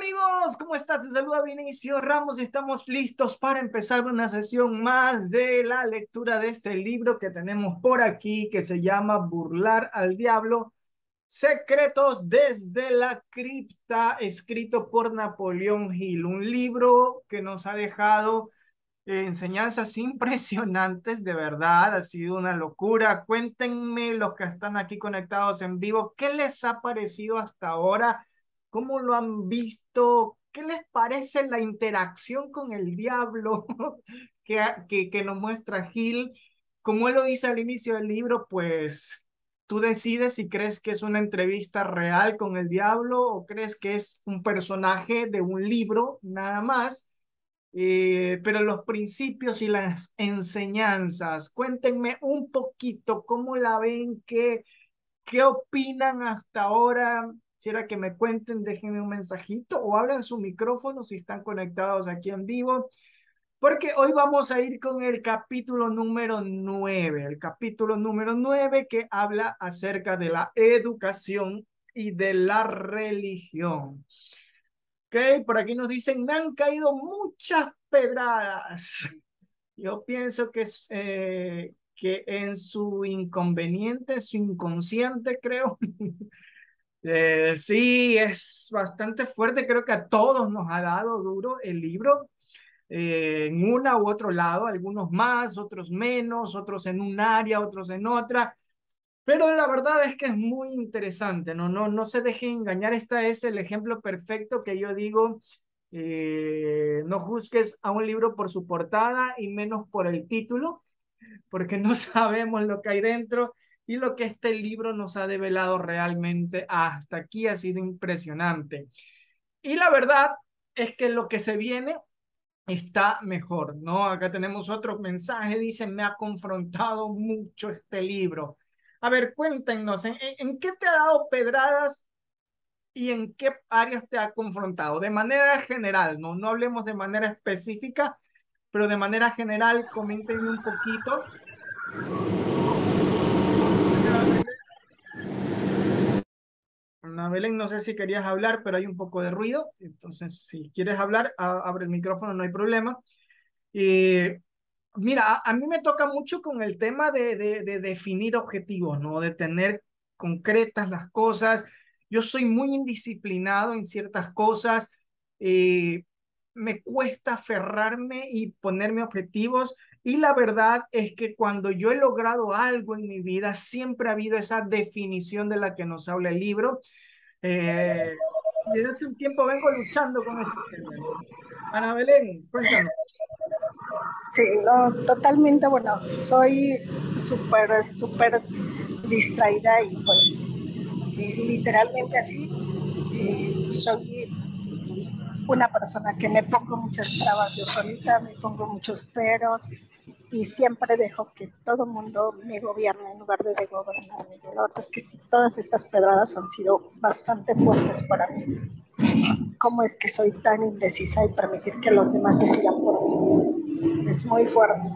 amigos? ¿Cómo estás? Te saluda Vinicio Ramos y estamos listos para empezar una sesión más de la lectura de este libro que tenemos por aquí que se llama Burlar al Diablo, Secretos desde la Cripta, escrito por Napoleón Gil. un libro que nos ha dejado enseñanzas impresionantes, de verdad, ha sido una locura. Cuéntenme los que están aquí conectados en vivo, ¿qué les ha parecido hasta ahora? ¿Cómo lo han visto? ¿Qué les parece la interacción con el diablo que, que, nos muestra Gil? Como él lo dice al inicio del libro, pues tú decides si crees que es una entrevista real con el diablo o crees que es un personaje de un libro nada más. Eh, pero los principios y las enseñanzas, cuéntenme un poquito cómo la ven, qué, qué opinan hasta ahora, Quisiera que me cuenten, déjenme un mensajito o abran su micrófono si están conectados aquí en vivo, porque hoy vamos a ir con el capítulo número 9, el capítulo número 9 que habla acerca de la educación y de la religión. Ok, por aquí nos dicen, me han caído muchas pedradas. Yo pienso que, es eh, que en su inconveniente, su inconsciente, creo, Eh, sí, es bastante fuerte, creo que a todos nos ha dado duro el libro, eh, en una u otro lado, algunos más, otros menos, otros en un área, otros en otra, pero la verdad es que es muy interesante, no, no, no se deje engañar, este es el ejemplo perfecto que yo digo, eh, no juzgues a un libro por su portada y menos por el título, porque no sabemos lo que hay dentro y lo que este libro nos ha develado realmente hasta aquí ha sido impresionante. Y la verdad es que lo que se viene está mejor, ¿no? Acá tenemos otro mensaje, dice, me ha confrontado mucho este libro. A ver, cuéntenos, ¿en, qué te ha dado pedradas y en qué áreas te ha confrontado? De manera general, ¿no? No hablemos de manera específica, pero de manera general, coméntenme un poquito. Belén, no sé si querías hablar, pero hay un poco de ruido. Entonces, si quieres hablar, abre el micrófono, no hay problema. mira, a, mí me toca mucho con el tema de, definir objetivos, ¿no? De tener concretas las cosas. Yo soy muy indisciplinado en ciertas cosas. me cuesta aferrarme y ponerme objetivos. Y la verdad es que cuando yo he logrado algo en mi vida, siempre ha habido esa definición de la que nos habla el libro. Eh, desde hace un tiempo vengo luchando con ese tema. Ana Belén, cuéntanos. Sí, no, totalmente, bueno, soy súper, súper distraída y pues literalmente así, eh, soy una persona que me pongo muchas trabas yo solita, me pongo muchos peros, y siempre dejo que todo el mundo me gobierne en lugar de, gobernarme. la verdad es que todas estas pedradas han sido bastante fuertes para mí. ¿Cómo es que soy tan indecisa y permitir que los demás decidan por mí? Es muy fuerte.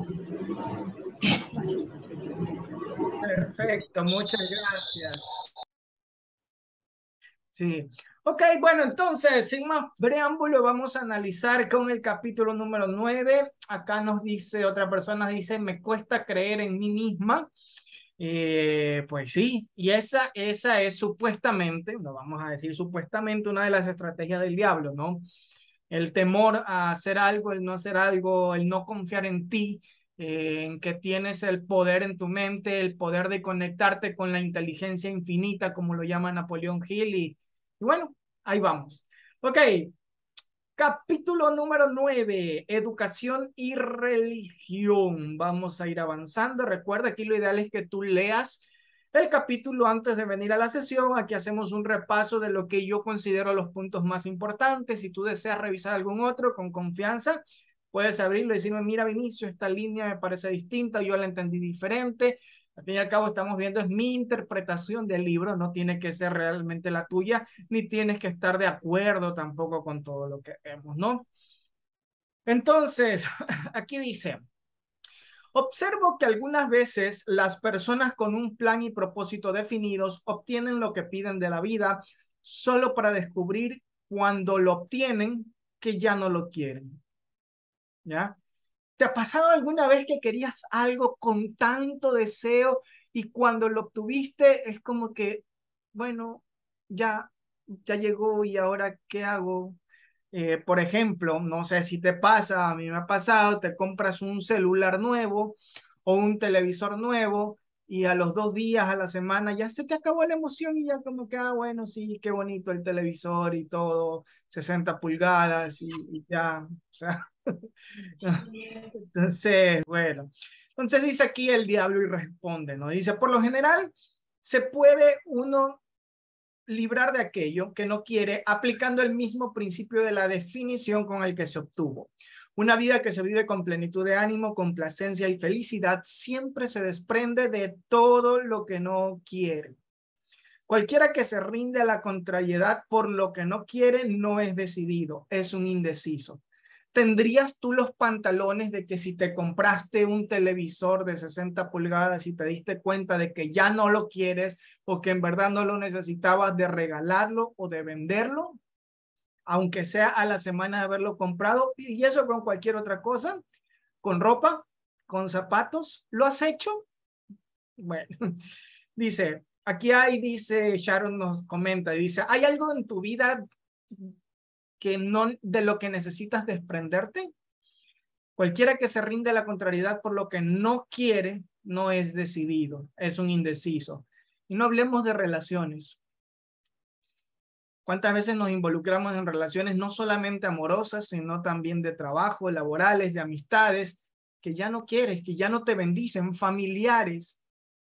Perfecto, muchas gracias. Sí. Ok, bueno, entonces, sin más preámbulo, vamos a analizar con el capítulo número 9. Acá nos dice, otra persona dice, me cuesta creer en mí misma. Eh, pues sí, y esa, esa es supuestamente, no vamos a decir supuestamente, una de las estrategias del diablo, ¿no? El temor a hacer algo, el no hacer algo, el no confiar en ti, eh, en que tienes el poder en tu mente, el poder de conectarte con la inteligencia infinita, como lo llama Napoleón Hill, y bueno, ahí vamos. Ok, capítulo número 9, educación y religión. Vamos a ir avanzando. Recuerda, aquí lo ideal es que tú leas el capítulo antes de venir a la sesión. Aquí hacemos un repaso de lo que yo considero los puntos más importantes. Si tú deseas revisar algún otro con confianza, puedes abrirlo y decirme, mira Vinicio, esta línea me parece distinta, yo la entendí diferente. Al fin y al cabo estamos viendo es mi interpretación del libro, no tiene que ser realmente la tuya, ni tienes que estar de acuerdo tampoco con todo lo que vemos, ¿no? Entonces, aquí dice, observo que algunas veces las personas con un plan y propósito definidos obtienen lo que piden de la vida solo para descubrir cuando lo obtienen que ya no lo quieren. ¿Ya? ¿Te ha pasado alguna vez que querías algo con tanto deseo y cuando lo obtuviste es como que, bueno, ya, ya llegó y ahora qué hago? Eh, por ejemplo, no sé si te pasa, a mí me ha pasado, te compras un celular nuevo o un televisor nuevo y a los dos días, a la semana, ya se te acabó la emoción y ya como que, ah, bueno, sí, qué bonito el televisor y todo, 60 pulgadas y ya, o sea Entonces, bueno. Entonces dice aquí el diablo y responde, ¿no? Dice, por lo general, se puede uno librar de aquello que no quiere aplicando el mismo principio de la definición con el que se obtuvo. Una vida que se vive con plenitud de ánimo, complacencia y felicidad siempre se desprende de todo lo que no quiere. Cualquiera que se rinde a la contrariedad por lo que no quiere no es decidido, es un indeciso. ¿Tendrías tú los pantalones de que si te compraste un televisor de 60 pulgadas y te diste cuenta de que ya no lo quieres o que en verdad no lo necesitabas de regalarlo o de venderlo, aunque sea a la semana de haberlo comprado? Y eso con cualquier otra cosa, con ropa, con zapatos, ¿lo has hecho? Bueno, dice, aquí hay, dice, Sharon nos comenta, dice, ¿hay algo en tu vida que no, de lo que necesitas desprenderte. Cualquiera que se rinde a la contrariedad por lo que no quiere, no es decidido, es un indeciso. Y no hablemos de relaciones. ¿Cuántas veces nos involucramos en relaciones no solamente amorosas, sino también de trabajo, laborales, de amistades, que ya no quieres, que ya no te bendicen, familiares,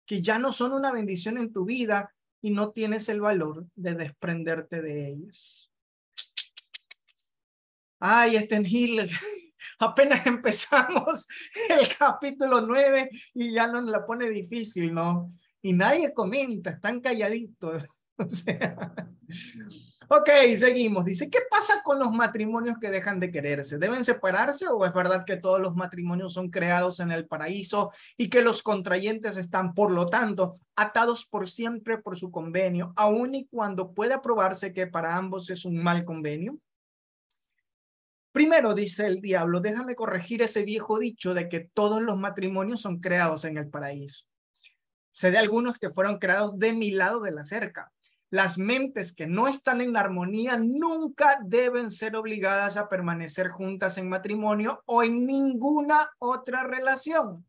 que ya no son una bendición en tu vida y no tienes el valor de desprenderte de ellas? ay, Sten Hill, apenas empezamos el capítulo nueve y ya nos la pone difícil, ¿no? Y nadie comenta, están calladitos. Ok, seguimos. Dice, ¿qué pasa con los matrimonios que dejan de quererse? ¿Deben separarse o es verdad que todos los matrimonios son creados en el paraíso y que los contrayentes están, por lo tanto, atados por siempre por su convenio, aun y cuando pueda probarse que para ambos es un mal convenio? Primero dice el diablo, déjame corregir ese viejo dicho de que todos los matrimonios son creados en el paraíso. Sé de algunos que fueron creados de mi lado de la cerca. Las mentes que no están en armonía nunca deben ser obligadas a permanecer juntas en matrimonio o en ninguna otra relación.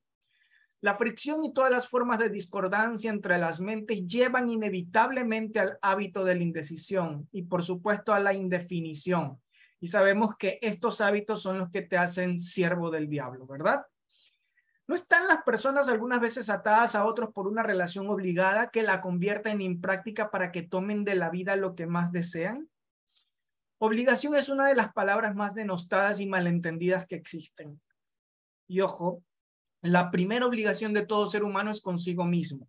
La fricción y todas las formas de discordancia entre las mentes llevan inevitablemente al hábito de la indecisión y por supuesto a la indefinición. Y sabemos que estos hábitos son los que te hacen siervo del diablo, ¿verdad? ¿No están las personas algunas veces atadas a otros por una relación obligada que la convierta en impráctica para que tomen de la vida lo que más desean? Obligación es una de las palabras más denostadas y malentendidas que existen. Y ojo, la primera obligación de todo ser humano es consigo mismo.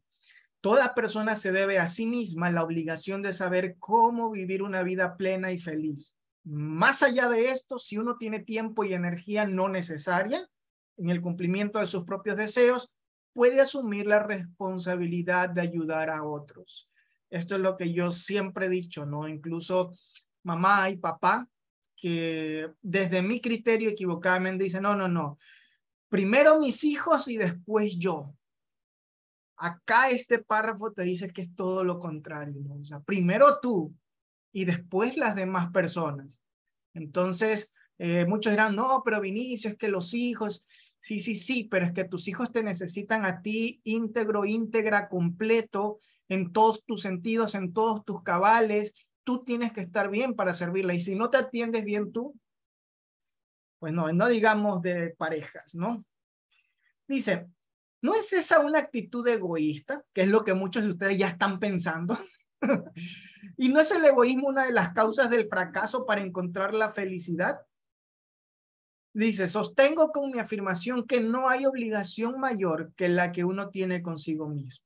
Toda persona se debe a sí misma la obligación de saber cómo vivir una vida plena y feliz. Más allá de esto, si uno tiene tiempo y energía no necesaria en el cumplimiento de sus propios deseos, puede asumir la responsabilidad de ayudar a otros. Esto es lo que yo siempre he dicho, ¿no? Incluso mamá y papá que desde mi criterio equivocadamente dicen, no, no, no, primero mis hijos y después yo. Acá este párrafo te dice que es todo lo contrario, ¿no? o sea, primero tú, y después las demás personas. Entonces, eh, muchos dirán, no, pero Vinicio, es que los hijos, sí, sí, sí, pero es que tus hijos te necesitan a ti íntegro, íntegra, completo, en todos tus sentidos, en todos tus cabales. Tú tienes que estar bien para servirla. Y si no te atiendes bien tú, pues no, no digamos de parejas, ¿no? Dice, ¿no es esa una actitud egoísta? Que es lo que muchos de ustedes ya están pensando. ¿Y no es el egoísmo una de las causas del fracaso para encontrar la felicidad? Dice, sostengo con mi afirmación que no hay obligación mayor que la que uno tiene consigo mismo.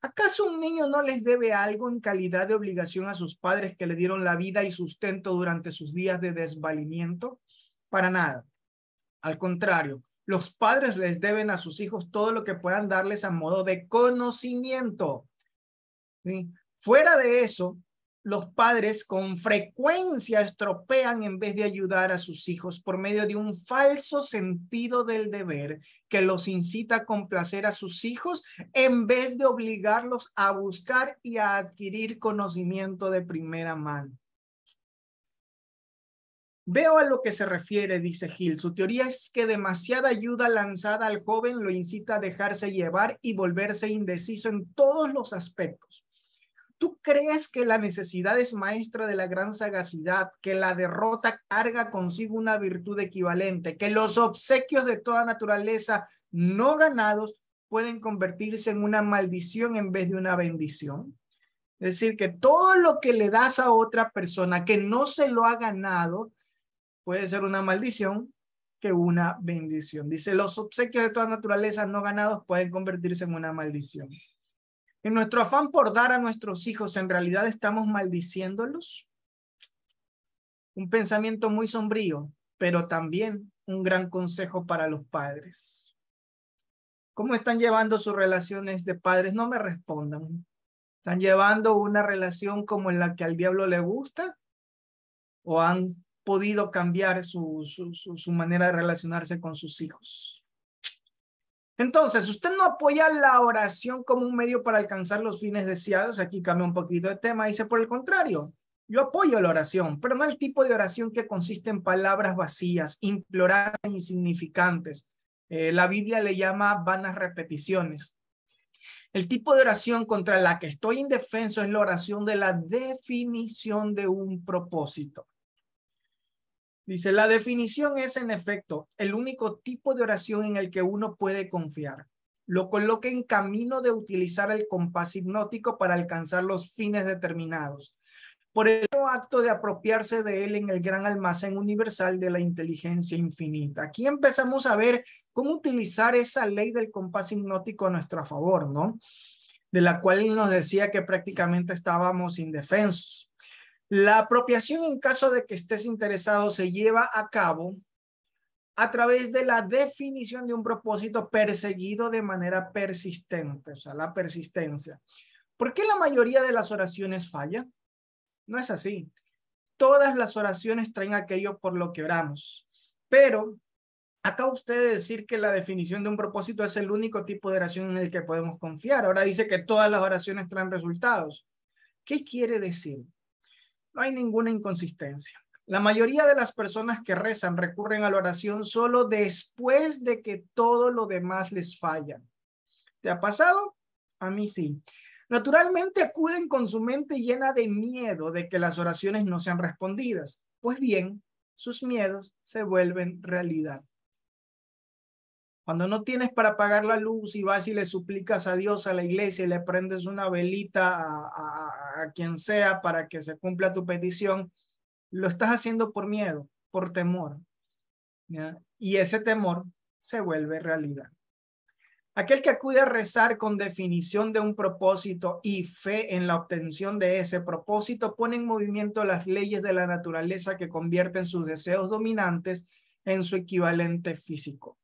¿Acaso un niño no les debe algo en calidad de obligación a sus padres que le dieron la vida y sustento durante sus días de desvalimiento? Para nada. Al contrario, los padres les deben a sus hijos todo lo que puedan darles a modo de conocimiento. Fuera de eso, los padres con frecuencia estropean en vez de ayudar a sus hijos por medio de un falso sentido del deber que los incita a complacer a sus hijos en vez de obligarlos a buscar y a adquirir conocimiento de primera mano. Veo a lo que se refiere, dice Gil. Su teoría es que demasiada ayuda lanzada al joven lo incita a dejarse llevar y volverse indeciso en todos los aspectos ¿Tú crees que la necesidad es maestra de la gran sagacidad, que la derrota carga consigo una virtud equivalente, que los obsequios de toda naturaleza no ganados pueden convertirse en una maldición en vez de una bendición? Es decir, que todo lo que le das a otra persona que no se lo ha ganado puede ser una maldición que una bendición. Dice, los obsequios de toda naturaleza no ganados pueden convertirse en una maldición. En nuestro afán por dar a nuestros hijos, ¿en realidad estamos maldiciéndolos? Un pensamiento muy sombrío, pero también un gran consejo para los padres. ¿Cómo están llevando sus relaciones de padres? No me respondan. ¿Están llevando una relación como en la que al diablo le gusta? ¿O han podido cambiar su, su, su manera de relacionarse con sus hijos? Entonces, usted no apoya la oración como un medio para alcanzar los fines deseados. Aquí cambia un poquito de tema. Dice, por el contrario, yo apoyo la oración, pero no el tipo de oración que consiste en palabras vacías, imploradas, insignificantes. Eh, la Biblia le llama vanas repeticiones. El tipo de oración contra la que estoy indefenso es la oración de la definición de un propósito. Dice, la definición es en efecto el único tipo de oración en el que uno puede confiar. Lo coloca en camino de utilizar el compás hipnótico para alcanzar los fines determinados. Por el acto de apropiarse de él en el gran almacén universal de la inteligencia infinita. Aquí empezamos a ver cómo utilizar esa ley del compás hipnótico a nuestro favor, ¿no? De la cual nos decía que prácticamente estábamos indefensos. La apropiación en caso de que estés interesado se lleva a cabo a través de la definición de un propósito perseguido de manera persistente, o sea, la persistencia. ¿Por qué la mayoría de las oraciones falla? No es así. Todas las oraciones traen aquello por lo que oramos, pero acaba usted de decir que la definición de un propósito es el único tipo de oración en el que podemos confiar. Ahora dice que todas las oraciones traen resultados. ¿Qué quiere decir? No hay ninguna inconsistencia. La mayoría de las personas que rezan recurren a la oración solo después de que todo lo demás les falla. ¿Te ha pasado? A mí sí. Naturalmente acuden con su mente llena de miedo de que las oraciones no sean respondidas. Pues bien, sus miedos se vuelven realidad. Cuando no tienes para pagar la luz y vas y le suplicas a Dios, a la iglesia y le prendes una velita a, quien sea para que se cumpla tu petición, lo estás haciendo por miedo, por temor. Y ese temor se vuelve realidad. Aquel que acude a rezar con definición de un propósito y fe en la obtención de ese propósito pone en movimiento las leyes de la naturaleza que convierten sus deseos dominantes en su equivalente físico.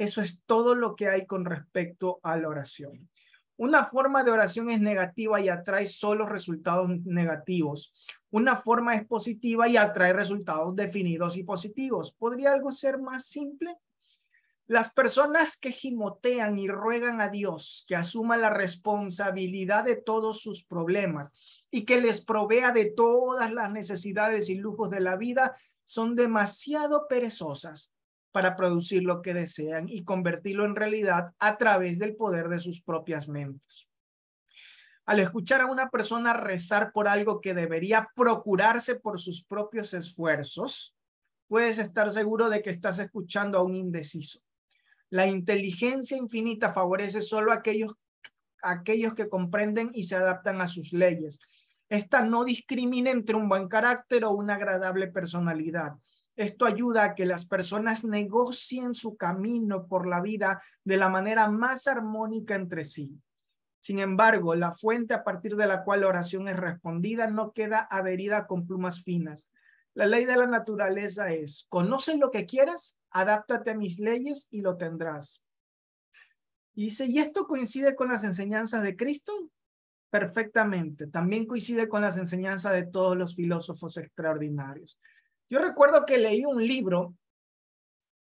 Eso es todo lo que hay con respecto a la oración. Una forma de oración es negativa y atrae solo resultados negativos. Una forma es positiva y atrae resultados definidos y positivos. ¿Podría algo ser más simple? Las personas que gimotean y ruegan a Dios que asuma la responsabilidad de todos sus problemas y que les provea de todas las necesidades y lujos de la vida son demasiado perezosas para producir lo que desean y convertirlo en realidad a través del poder de sus propias mentes. Al escuchar a una persona rezar por algo que debería procurarse por sus propios esfuerzos, puedes estar seguro de que estás escuchando a un indeciso. La inteligencia infinita favorece solo a aquellos, aquellos que comprenden y se adaptan a sus leyes. Esta no discrimina entre un buen carácter o una agradable personalidad. Esto ayuda a que las personas negocien su camino por la vida de la manera más armónica entre sí. Sin embargo, la fuente a partir de la cual la oración es respondida no queda adherida con plumas finas. La ley de la naturaleza es, conoce lo que quieras, adáptate a mis leyes y lo tendrás. Y dice, ¿y esto coincide con las enseñanzas de Cristo? Perfectamente. También coincide con las enseñanzas de todos los filósofos extraordinarios. Yo recuerdo que leí un libro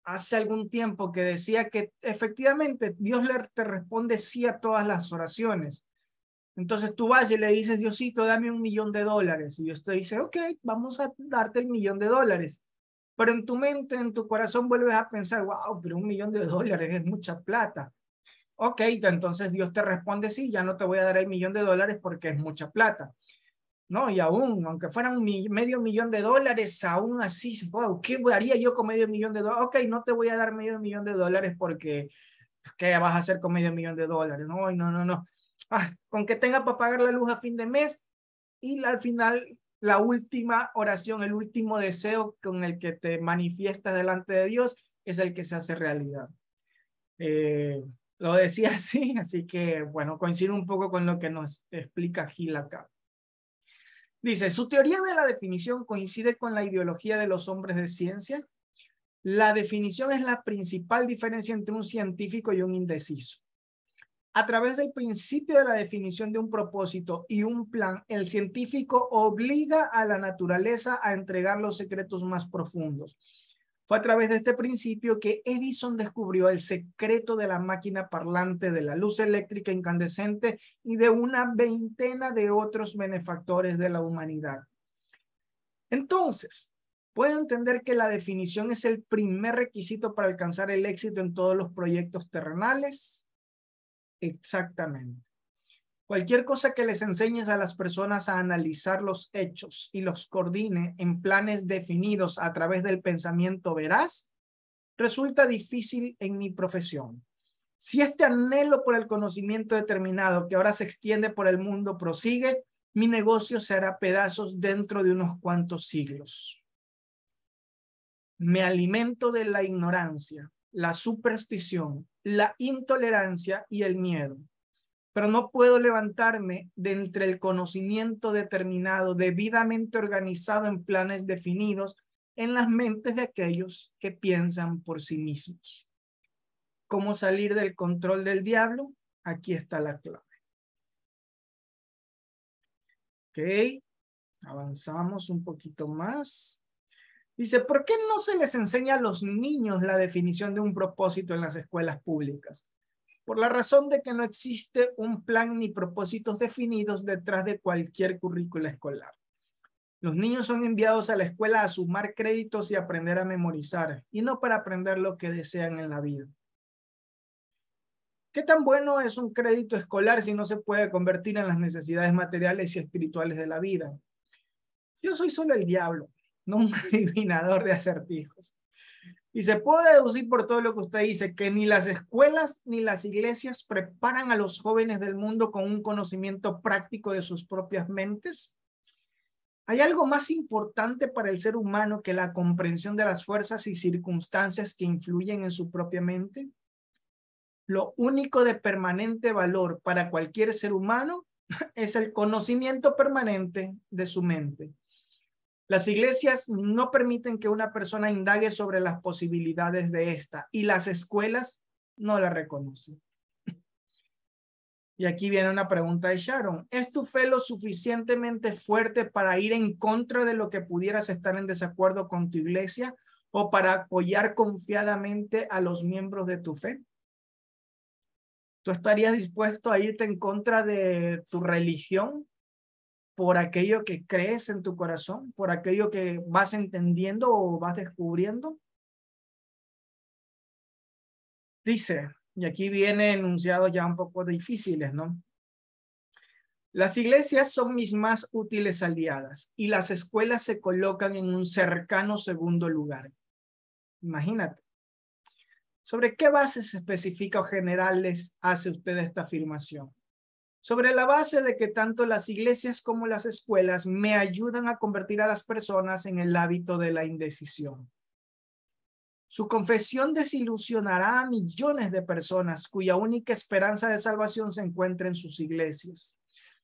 hace algún tiempo que decía que efectivamente Dios le, te responde sí a todas las oraciones. Entonces tú vas y le dices, Diosito, dame un millón de dólares. Y Dios te dice, ok, vamos a darte el millón de dólares. Pero en tu mente, en tu corazón vuelves a pensar, wow, pero un millón de dólares es mucha plata. Ok, entonces Dios te responde, sí, ya no te voy a dar el millón de dólares porque es mucha plata. ¿no? Y aún, aunque fueran medio millón de dólares, aún así, ¿qué haría yo con medio millón de dólares? Ok, no te voy a dar medio millón de dólares porque, pues, ¿qué vas a hacer con medio millón de dólares? No, no, no, no. Ah, con que tenga para pagar la luz a fin de mes y al final la última oración, el último deseo con el que te manifiestas delante de Dios es el que se hace realidad. Eh, lo decía así, así que bueno, coincido un poco con lo que nos explica Gil acá. Dice, su teoría de la definición coincide con la ideología de los hombres de ciencia. La definición es la principal diferencia entre un científico y un indeciso. A través del principio de la definición de un propósito y un plan, el científico obliga a la naturaleza a entregar los secretos más profundos. Fue a través de este principio que Edison descubrió el secreto de la máquina parlante, de la luz eléctrica incandescente y de una veintena de otros benefactores de la humanidad. Entonces, puedo entender que la definición es el primer requisito para alcanzar el éxito en todos los proyectos terrenales. Exactamente. Cualquier cosa que les enseñes a las personas a analizar los hechos y los coordine en planes definidos a través del pensamiento veraz, resulta difícil en mi profesión. Si este anhelo por el conocimiento determinado que ahora se extiende por el mundo prosigue, mi negocio se hará pedazos dentro de unos cuantos siglos. Me alimento de la ignorancia, la superstición, la intolerancia y el miedo pero no puedo levantarme de entre el conocimiento determinado, debidamente organizado en planes definidos en las mentes de aquellos que piensan por sí mismos. ¿Cómo salir del control del diablo? Aquí está la clave. Ok, avanzamos un poquito más. Dice, ¿por qué no se les enseña a los niños la definición de un propósito en las escuelas públicas? por la razón de que no existe un plan ni propósitos definidos detrás de cualquier currícula escolar. Los niños son enviados a la escuela a sumar créditos y aprender a memorizar, y no para aprender lo que desean en la vida. ¿Qué tan bueno es un crédito escolar si no se puede convertir en las necesidades materiales y espirituales de la vida? Yo soy solo el diablo, no un adivinador de acertijos. Y se puede deducir por todo lo que usted dice, que ni las escuelas ni las iglesias preparan a los jóvenes del mundo con un conocimiento práctico de sus propias mentes. ¿Hay algo más importante para el ser humano que la comprensión de las fuerzas y circunstancias que influyen en su propia mente? Lo único de permanente valor para cualquier ser humano es el conocimiento permanente de su mente. Las iglesias no permiten que una persona indague sobre las posibilidades de esta y las escuelas no la reconocen. Y aquí viene una pregunta de Sharon. ¿Es tu fe lo suficientemente fuerte para ir en contra de lo que pudieras estar en desacuerdo con tu iglesia o para apoyar confiadamente a los miembros de tu fe? ¿Tú estarías dispuesto a irte en contra de tu religión por aquello que crees en tu corazón, por aquello que vas entendiendo o vas descubriendo. Dice, y aquí viene enunciado ya un poco difíciles, ¿no? Las iglesias son mis más útiles aliadas y las escuelas se colocan en un cercano segundo lugar. Imagínate. ¿Sobre qué bases específicas o generales hace usted esta afirmación? sobre la base de que tanto las iglesias como las escuelas me ayudan a convertir a las personas en el hábito de la indecisión. Su confesión desilusionará a millones de personas cuya única esperanza de salvación se encuentra en sus iglesias.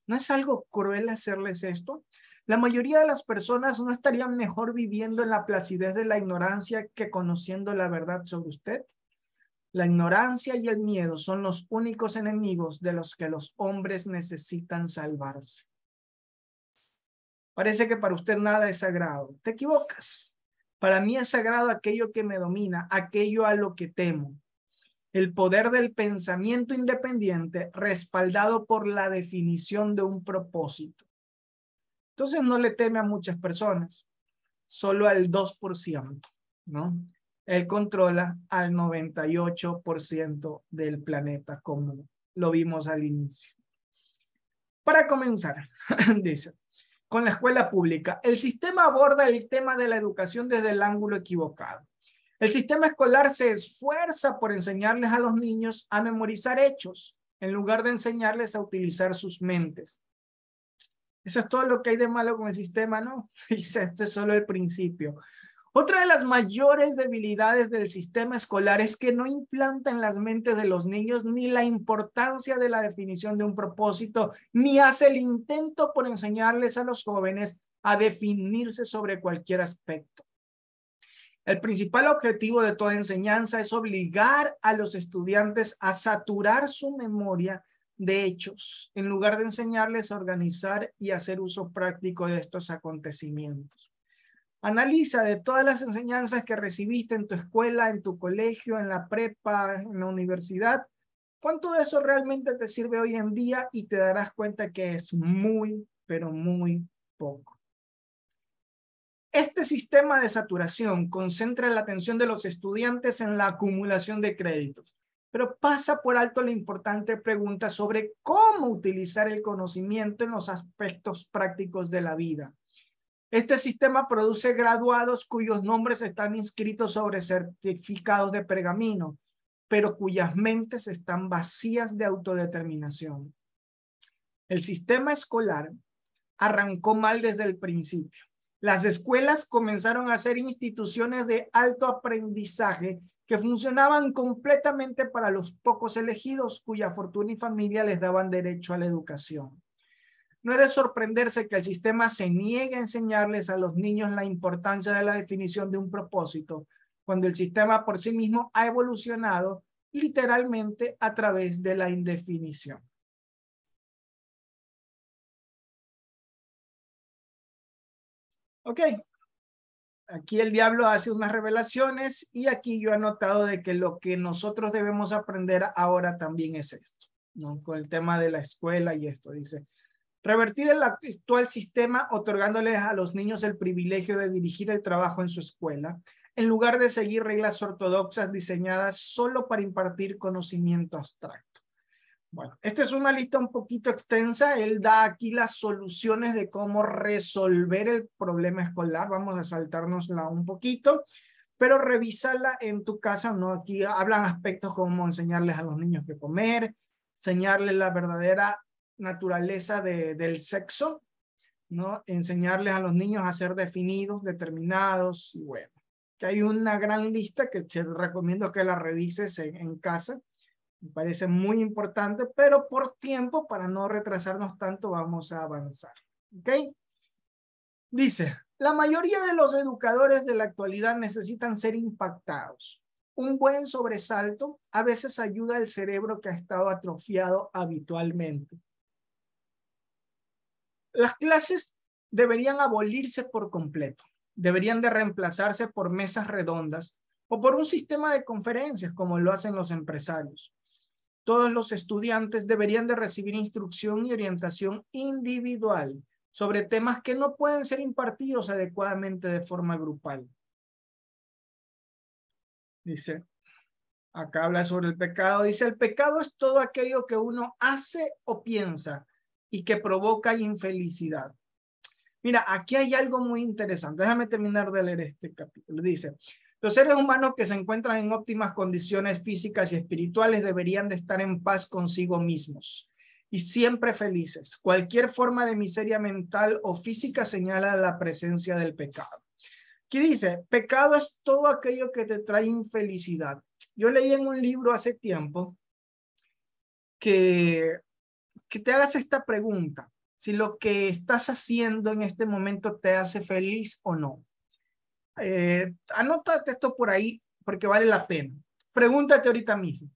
¿No es algo cruel hacerles esto? La mayoría de las personas no estarían mejor viviendo en la placidez de la ignorancia que conociendo la verdad sobre usted. La ignorancia y el miedo son los únicos enemigos de los que los hombres necesitan salvarse. Parece que para usted nada es sagrado. Te equivocas. Para mí es sagrado aquello que me domina, aquello a lo que temo. El poder del pensamiento independiente respaldado por la definición de un propósito. Entonces no le teme a muchas personas, solo al 2%, ¿no? él controla al 98% del planeta como lo vimos al inicio. Para comenzar, dice, con la escuela pública, el sistema aborda el tema de la educación desde el ángulo equivocado. El sistema escolar se esfuerza por enseñarles a los niños a memorizar hechos en lugar de enseñarles a utilizar sus mentes. Eso es todo lo que hay de malo con el sistema, ¿no? Dice, esto es solo el principio. Otra de las mayores debilidades del sistema escolar es que no implanta en las mentes de los niños ni la importancia de la definición de un propósito, ni hace el intento por enseñarles a los jóvenes a definirse sobre cualquier aspecto. El principal objetivo de toda enseñanza es obligar a los estudiantes a saturar su memoria de hechos, en lugar de enseñarles a organizar y hacer uso práctico de estos acontecimientos. Analiza de todas las enseñanzas que recibiste en tu escuela, en tu colegio, en la prepa, en la universidad, cuánto de eso realmente te sirve hoy en día y te darás cuenta que es muy, pero muy poco. Este sistema de saturación concentra la atención de los estudiantes en la acumulación de créditos, pero pasa por alto la importante pregunta sobre cómo utilizar el conocimiento en los aspectos prácticos de la vida. Este sistema produce graduados cuyos nombres están inscritos sobre certificados de pergamino, pero cuyas mentes están vacías de autodeterminación. El sistema escolar arrancó mal desde el principio. Las escuelas comenzaron a ser instituciones de alto aprendizaje que funcionaban completamente para los pocos elegidos cuya fortuna y familia les daban derecho a la educación. No es de sorprenderse que el sistema se niegue a enseñarles a los niños la importancia de la definición de un propósito, cuando el sistema por sí mismo ha evolucionado literalmente a través de la indefinición. Ok, aquí el diablo hace unas revelaciones y aquí yo he notado de que lo que nosotros debemos aprender ahora también es esto, Con el tema de la escuela y esto, dice, Revertir el actual sistema otorgándoles a los niños el privilegio de dirigir el trabajo en su escuela, en lugar de seguir reglas ortodoxas diseñadas solo para impartir conocimiento abstracto. Bueno, esta es una lista un poquito extensa. Él da aquí las soluciones de cómo resolver el problema escolar. Vamos a saltárnosla un poquito, pero revísala en tu casa, ¿no? Aquí hablan aspectos como enseñarles a los niños que comer, enseñarles la verdadera naturaleza del sexo, ¿no? Enseñarles a los niños a ser definidos, determinados, y bueno, que hay una gran lista que te recomiendo que la revises en, casa, me parece muy importante, pero por tiempo, para no retrasarnos tanto, vamos a avanzar, ¿ok? Dice, la mayoría de los educadores de la actualidad necesitan ser impactados. Un buen sobresalto a veces ayuda al cerebro que ha estado atrofiado habitualmente. Las clases deberían abolirse por completo, deberían de reemplazarse por mesas redondas o por un sistema de conferencias como lo hacen los empresarios. Todos los estudiantes deberían de recibir instrucción y orientación individual sobre temas que no pueden ser impartidos adecuadamente de forma grupal. Dice, acá habla sobre el pecado, dice, el pecado es todo aquello que uno hace o piensa y que provoca infelicidad. Mira, aquí hay algo muy interesante. Déjame terminar de leer este capítulo. Dice, los seres humanos que se encuentran en óptimas condiciones físicas y espirituales deberían de estar en paz consigo mismos y siempre felices. Cualquier forma de miseria mental o física señala la presencia del pecado. Aquí dice, pecado es todo aquello que te trae infelicidad. Yo leí en un libro hace tiempo que que te hagas esta pregunta, si lo que estás haciendo en este momento te hace feliz o no. Eh, anótate esto por ahí porque vale la pena. Pregúntate ahorita mismo.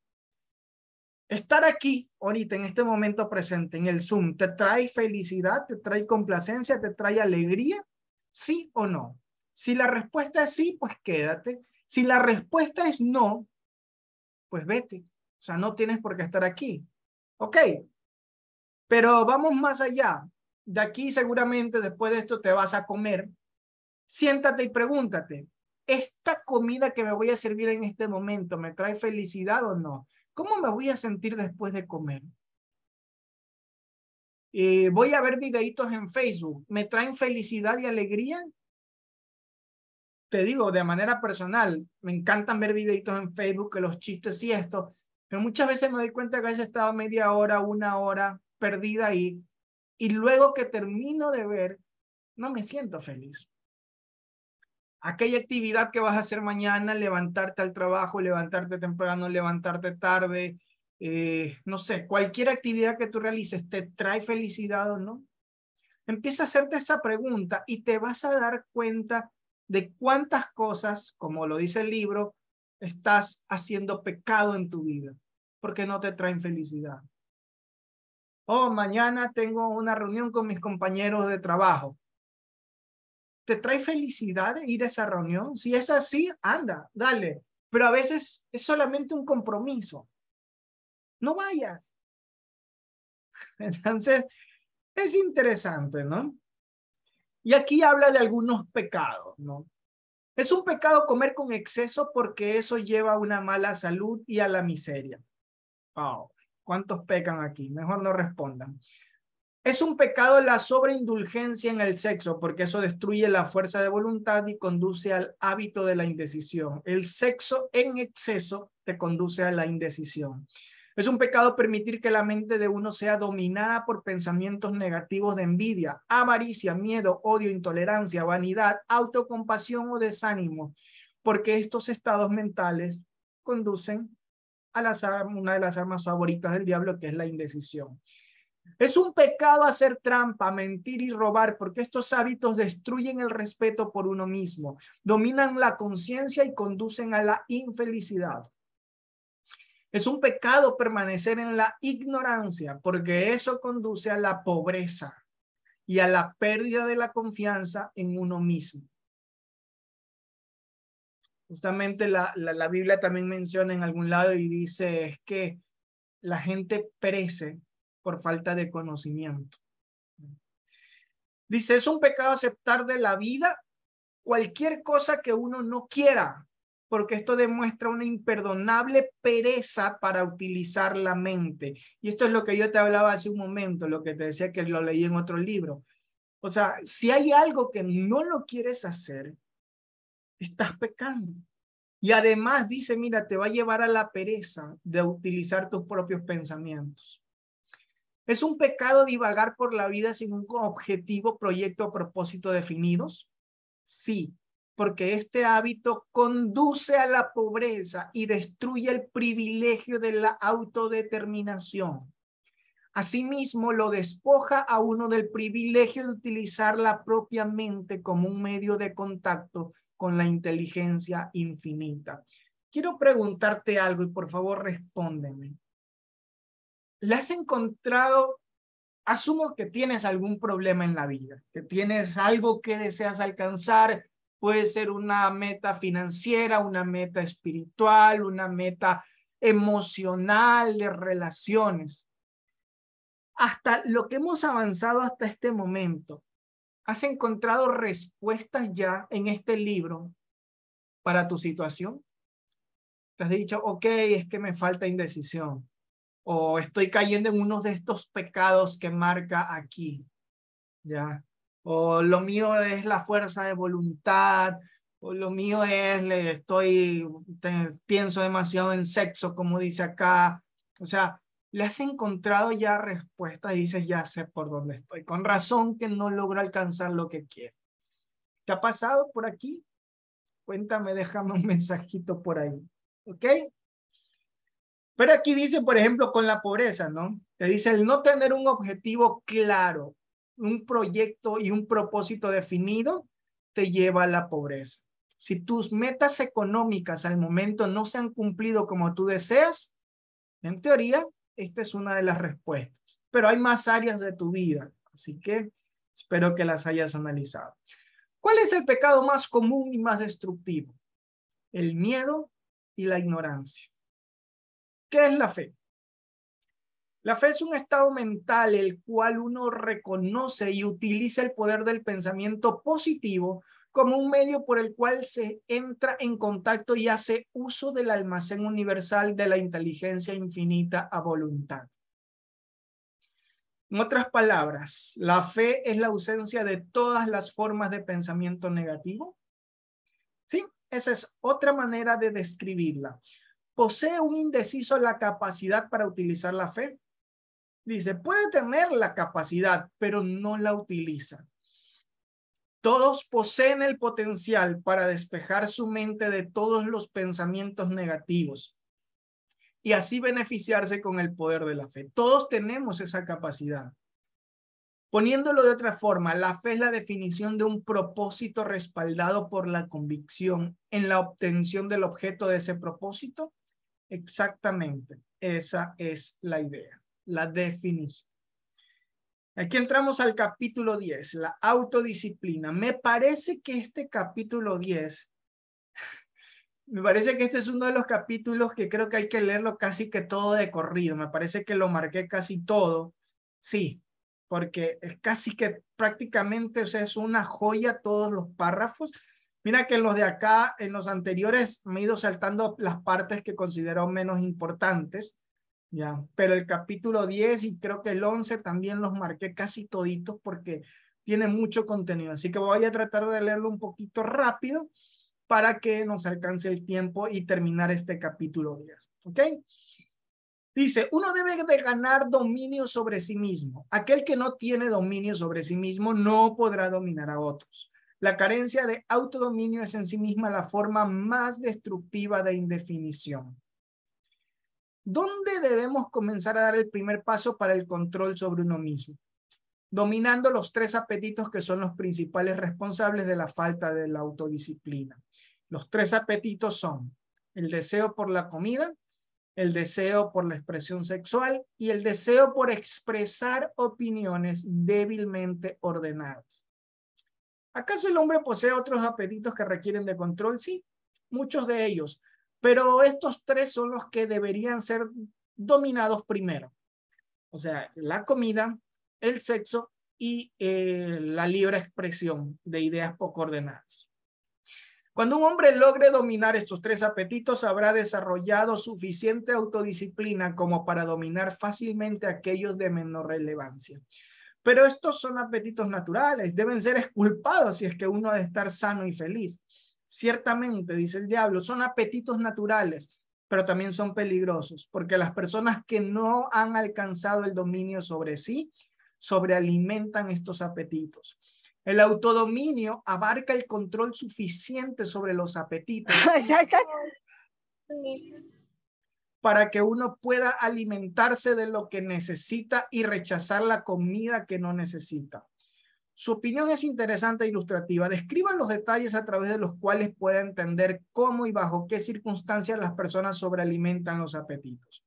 Estar aquí, ahorita, en este momento presente, en el Zoom, ¿te trae felicidad? ¿Te trae complacencia? ¿Te trae alegría? ¿Sí o no? Si la respuesta es sí, pues quédate. Si la respuesta es no, pues vete. O sea, no tienes por qué estar aquí. Ok, pero vamos más allá. De aquí seguramente después de esto te vas a comer. Siéntate y pregúntate, ¿esta comida que me voy a servir en este momento me trae felicidad o no? ¿Cómo me voy a sentir después de comer? Eh, voy a ver videitos en Facebook, ¿me traen felicidad y alegría? Te digo, de manera personal, me encantan ver videitos en Facebook, que los chistes y esto, pero muchas veces me doy cuenta que a estado media hora, una hora, perdida ahí y luego que termino de ver, no me siento feliz. Aquella actividad que vas a hacer mañana, levantarte al trabajo, levantarte temprano, levantarte tarde, eh, no sé, cualquier actividad que tú realices, ¿te trae felicidad o no? Empieza a hacerte esa pregunta y te vas a dar cuenta de cuántas cosas, como lo dice el libro, estás haciendo pecado en tu vida, porque no te traen felicidad oh, mañana tengo una reunión con mis compañeros de trabajo. ¿Te trae felicidad ir a esa reunión? Si es así, anda, dale. Pero a veces es solamente un compromiso. No vayas. Entonces, es interesante, ¿no? Y aquí habla de algunos pecados, ¿no? Es un pecado comer con exceso porque eso lleva a una mala salud y a la miseria. Wow. ¿Cuántos pecan aquí? Mejor no respondan. Es un pecado la sobreindulgencia en el sexo porque eso destruye la fuerza de voluntad y conduce al hábito de la indecisión. El sexo en exceso te conduce a la indecisión. Es un pecado permitir que la mente de uno sea dominada por pensamientos negativos de envidia, avaricia, miedo, odio, intolerancia, vanidad, autocompasión o desánimo, porque estos estados mentales conducen a una de las armas favoritas del diablo, que es la indecisión. Es un pecado hacer trampa, mentir y robar, porque estos hábitos destruyen el respeto por uno mismo, dominan la conciencia y conducen a la infelicidad. Es un pecado permanecer en la ignorancia, porque eso conduce a la pobreza y a la pérdida de la confianza en uno mismo. Justamente la, Biblia también menciona en algún lado y dice es que la gente perece por falta de conocimiento. Dice, es un pecado aceptar de la vida cualquier cosa que uno no quiera, porque esto demuestra una imperdonable pereza para utilizar la mente. Y esto es lo que yo te hablaba hace un momento, lo que te decía que lo leí en otro libro. O sea, si hay algo que no lo quieres hacer, estás pecando. Y además dice, mira, te va a llevar a la pereza de utilizar tus propios pensamientos. ¿Es un pecado divagar por la vida sin un objetivo, proyecto o propósito definidos? Sí, porque este hábito conduce a la pobreza y destruye el privilegio de la autodeterminación. Asimismo, lo despoja a uno del privilegio de utilizar la propia mente como un medio de contacto con la inteligencia infinita. Quiero preguntarte algo y por favor respóndeme. ¿La has encontrado? Asumo que tienes algún problema en la vida, que tienes algo que deseas alcanzar, puede ser una meta financiera, una meta espiritual, una meta emocional de relaciones. Hasta lo que hemos avanzado hasta este momento, ¿Has encontrado respuestas ya en este libro para tu situación? Te has dicho, ok, es que me falta indecisión o estoy cayendo en uno de estos pecados que marca aquí, ¿ya? O lo mío es la fuerza de voluntad, o lo mío es, le estoy, pienso demasiado en sexo, como dice acá. O sea, le has encontrado ya respuesta y dices, ya sé por dónde estoy. Con razón que no logro alcanzar lo que quiero. ¿Qué ha pasado por aquí? Cuéntame, déjame un mensajito por ahí. ¿Ok? Pero aquí dice, por ejemplo, con la pobreza, ¿no? Te dice el no tener un objetivo claro, un proyecto y un propósito definido, te lleva a la pobreza. Si tus metas económicas al momento no se han cumplido como tú deseas, en teoría esta es una de las respuestas. Pero hay más áreas de tu vida, así que espero que las hayas analizado. ¿Cuál es el pecado más común y más destructivo? El miedo y la ignorancia. ¿Qué es la fe? La fe es un estado mental el cual uno reconoce y utiliza el poder del pensamiento positivo como un medio por el cual se entra en contacto y hace uso del almacén universal de la inteligencia infinita a voluntad. En otras palabras, la fe es la ausencia de todas las formas de pensamiento negativo. Sí, esa es otra manera de describirla. Posee un indeciso la capacidad para utilizar la fe. Dice, puede tener la capacidad, pero no la utiliza. Todos poseen el potencial para despejar su mente de todos los pensamientos negativos y así beneficiarse con el poder de la fe. Todos tenemos esa capacidad. Poniéndolo de otra forma, la fe es la definición de un propósito respaldado por la convicción en la obtención del objeto de ese propósito. Exactamente, esa es la idea, la definición. Aquí entramos al capítulo 10, la autodisciplina. Me parece que este capítulo 10, me parece que este es uno de los capítulos que creo que hay que leerlo casi que todo de corrido. Me parece que lo marqué casi todo. Sí, porque es casi que prácticamente, sea, es una joya todos los párrafos. Mira que los de acá, en los anteriores, me he ido saltando las partes que considero menos importantes ya, pero el capítulo 10 y creo que el 11 también los marqué casi toditos porque tiene mucho contenido. Así que voy a tratar de leerlo un poquito rápido para que nos alcance el tiempo y terminar este capítulo 10. ¿Ok? Dice, uno debe de ganar dominio sobre sí mismo. Aquel que no tiene dominio sobre sí mismo no podrá dominar a otros. La carencia de autodominio es en sí misma la forma más destructiva de indefinición. ¿Dónde debemos comenzar a dar el primer paso para el control sobre uno mismo? Dominando los tres apetitos que son los principales responsables de la falta de la autodisciplina. Los tres apetitos son el deseo por la comida, el deseo por la expresión sexual y el deseo por expresar opiniones débilmente ordenadas. ¿Acaso el hombre posee otros apetitos que requieren de control? Sí, muchos de ellos, pero estos tres son los que deberían ser dominados primero. O sea, la comida, el sexo y eh, la libre expresión de ideas poco ordenadas. Cuando un hombre logre dominar estos tres apetitos, habrá desarrollado suficiente autodisciplina como para dominar fácilmente aquellos de menor relevancia. Pero estos son apetitos naturales, deben ser esculpados si es que uno ha de estar sano y feliz. Ciertamente, dice el diablo, son apetitos naturales, pero también son peligrosos, porque las personas que no han alcanzado el dominio sobre sí, sobrealimentan estos apetitos. El autodominio abarca el control suficiente sobre los apetitos para que uno pueda alimentarse de lo que necesita y rechazar la comida que no necesita. Su opinión es interesante e ilustrativa. Describan los detalles a través de los cuales pueda entender cómo y bajo qué circunstancias las personas sobrealimentan los apetitos.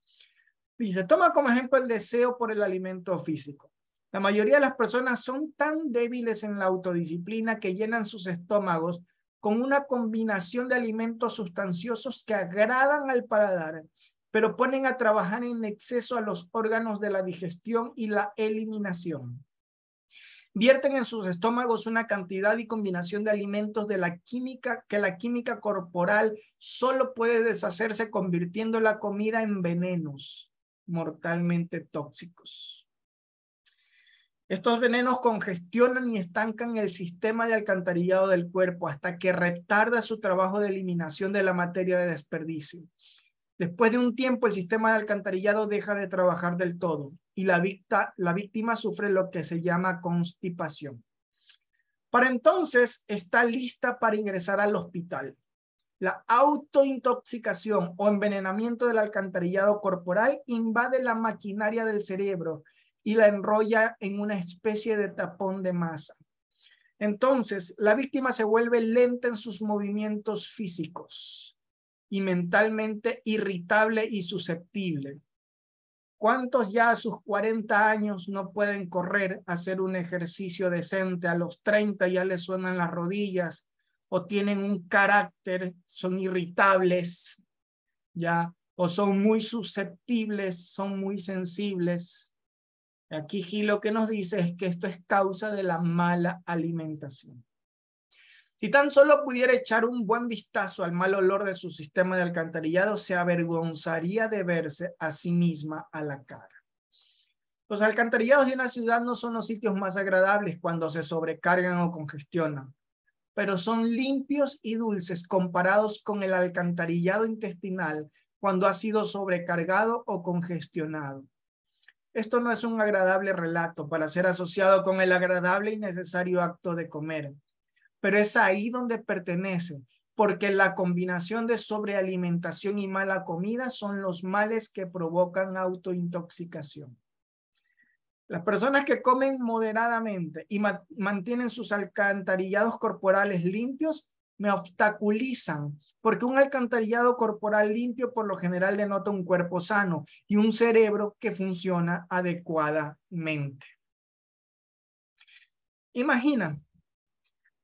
Dice, toma como ejemplo el deseo por el alimento físico. La mayoría de las personas son tan débiles en la autodisciplina que llenan sus estómagos con una combinación de alimentos sustanciosos que agradan al paladar, pero ponen a trabajar en exceso a los órganos de la digestión y la eliminación. Invierten en sus estómagos una cantidad y combinación de alimentos de la química que la química corporal solo puede deshacerse convirtiendo la comida en venenos mortalmente tóxicos. Estos venenos congestionan y estancan el sistema de alcantarillado del cuerpo hasta que retarda su trabajo de eliminación de la materia de desperdicio. Después de un tiempo, el sistema de alcantarillado deja de trabajar del todo y la, la víctima sufre lo que se llama constipación. Para entonces está lista para ingresar al hospital. La autointoxicación o envenenamiento del alcantarillado corporal invade la maquinaria del cerebro y la enrolla en una especie de tapón de masa. Entonces, la víctima se vuelve lenta en sus movimientos físicos y mentalmente irritable y susceptible. ¿Cuántos ya a sus 40 años no pueden correr, hacer un ejercicio decente? A los 30 ya les suenan las rodillas o tienen un carácter, son irritables, ya, o son muy susceptibles, son muy sensibles. Aquí Gil lo que nos dice es que esto es causa de la mala alimentación. Si tan solo pudiera echar un buen vistazo al mal olor de su sistema de alcantarillado, se avergonzaría de verse a sí misma a la cara. Los alcantarillados de una ciudad no son los sitios más agradables cuando se sobrecargan o congestionan, pero son limpios y dulces comparados con el alcantarillado intestinal cuando ha sido sobrecargado o congestionado. Esto no es un agradable relato para ser asociado con el agradable y necesario acto de comer pero es ahí donde pertenece, porque la combinación de sobrealimentación y mala comida son los males que provocan autointoxicación. Las personas que comen moderadamente y mantienen sus alcantarillados corporales limpios me obstaculizan, porque un alcantarillado corporal limpio por lo general denota un cuerpo sano y un cerebro que funciona adecuadamente. Imagina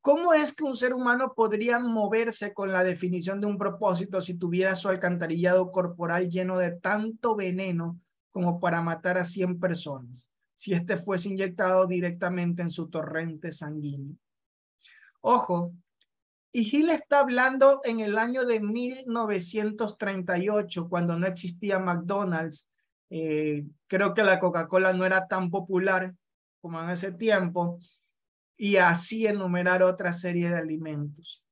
¿Cómo es que un ser humano podría moverse con la definición de un propósito si tuviera su alcantarillado corporal lleno de tanto veneno como para matar a 100 personas, si este fuese inyectado directamente en su torrente sanguíneo? Ojo, y Gil está hablando en el año de 1938, cuando no existía McDonald's. Eh, creo que la Coca-Cola no era tan popular como en ese tiempo y así enumerar otra serie de alimentos.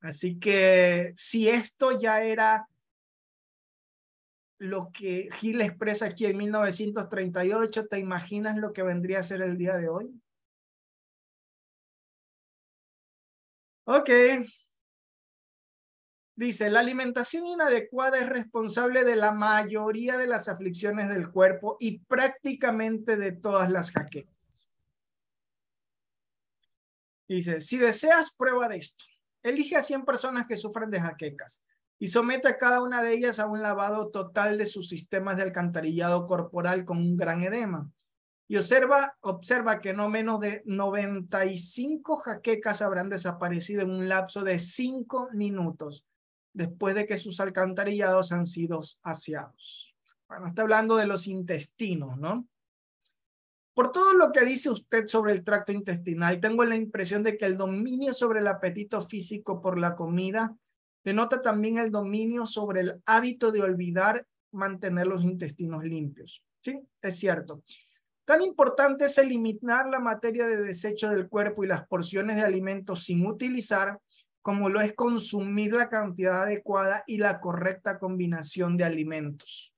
Así que si esto ya era lo que Gil expresa aquí en 1938, ¿te imaginas lo que vendría a ser el día de hoy? Ok. Dice, la alimentación inadecuada es responsable de la mayoría de las aflicciones del cuerpo y prácticamente de todas las jaquecas dice, si deseas prueba de esto, elige a 100 personas que sufren de jaquecas y somete a cada una de ellas a un lavado total de sus sistemas de alcantarillado corporal con un gran edema. Y observa, observa que no menos de 95 jaquecas habrán desaparecido en un lapso de 5 minutos después de que sus alcantarillados han sido aseados. Bueno, está hablando de los intestinos, ¿no? Por todo lo que dice usted sobre el tracto intestinal, tengo la impresión de que el dominio sobre el apetito físico por la comida denota también el dominio sobre el hábito de olvidar mantener los intestinos limpios. Sí, es cierto. Tan importante es eliminar la materia de desecho del cuerpo y las porciones de alimentos sin utilizar como lo es consumir la cantidad adecuada y la correcta combinación de alimentos.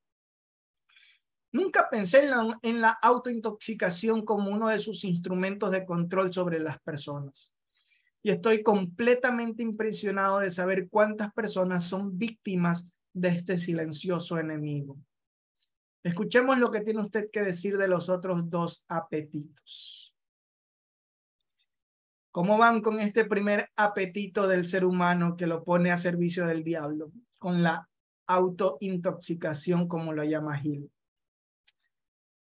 Nunca pensé en la, autointoxicación como uno de sus instrumentos de control sobre las personas. Y estoy completamente impresionado de saber cuántas personas son víctimas de este silencioso enemigo. Escuchemos lo que tiene usted que decir de los otros dos apetitos. ¿Cómo van con este primer apetito del ser humano que lo pone a servicio del diablo, con la autointoxicación, como lo llama Gil?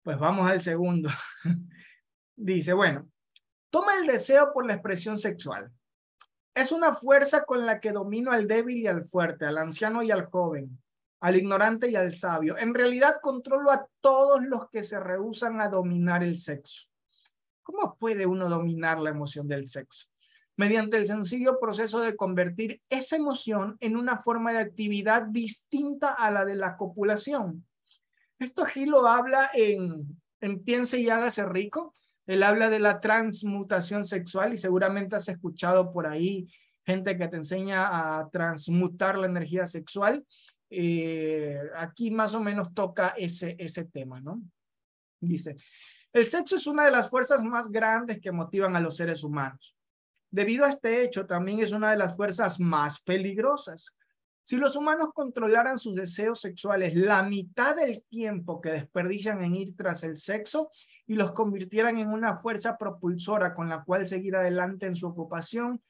Pues vamos al segundo. Dice, bueno, toma el deseo por la expresión sexual. Es una fuerza con la que domino al débil y al fuerte, al anciano y al joven, al ignorante y al sabio. En realidad controlo a todos los que se rehusan a dominar el sexo. ¿Cómo puede uno dominar la emoción del sexo? Mediante el sencillo proceso de convertir esa emoción en una forma de actividad distinta a la de la copulación. Esto lo habla en, en Piense y hágase rico. Él habla de la transmutación sexual y seguramente has escuchado por ahí gente que te enseña a transmutar la energía sexual. Eh, aquí más o menos toca ese, ese tema, ¿no? Dice, el sexo es una de las fuerzas más grandes que motivan a los seres humanos. Debido a este hecho, también es una de las fuerzas más peligrosas. Si los humanos controlaran sus deseos sexuales la mitad del tiempo que desperdician en ir tras el sexo y los convirtieran en una fuerza propulsora con la cual seguir adelante en su ocupación,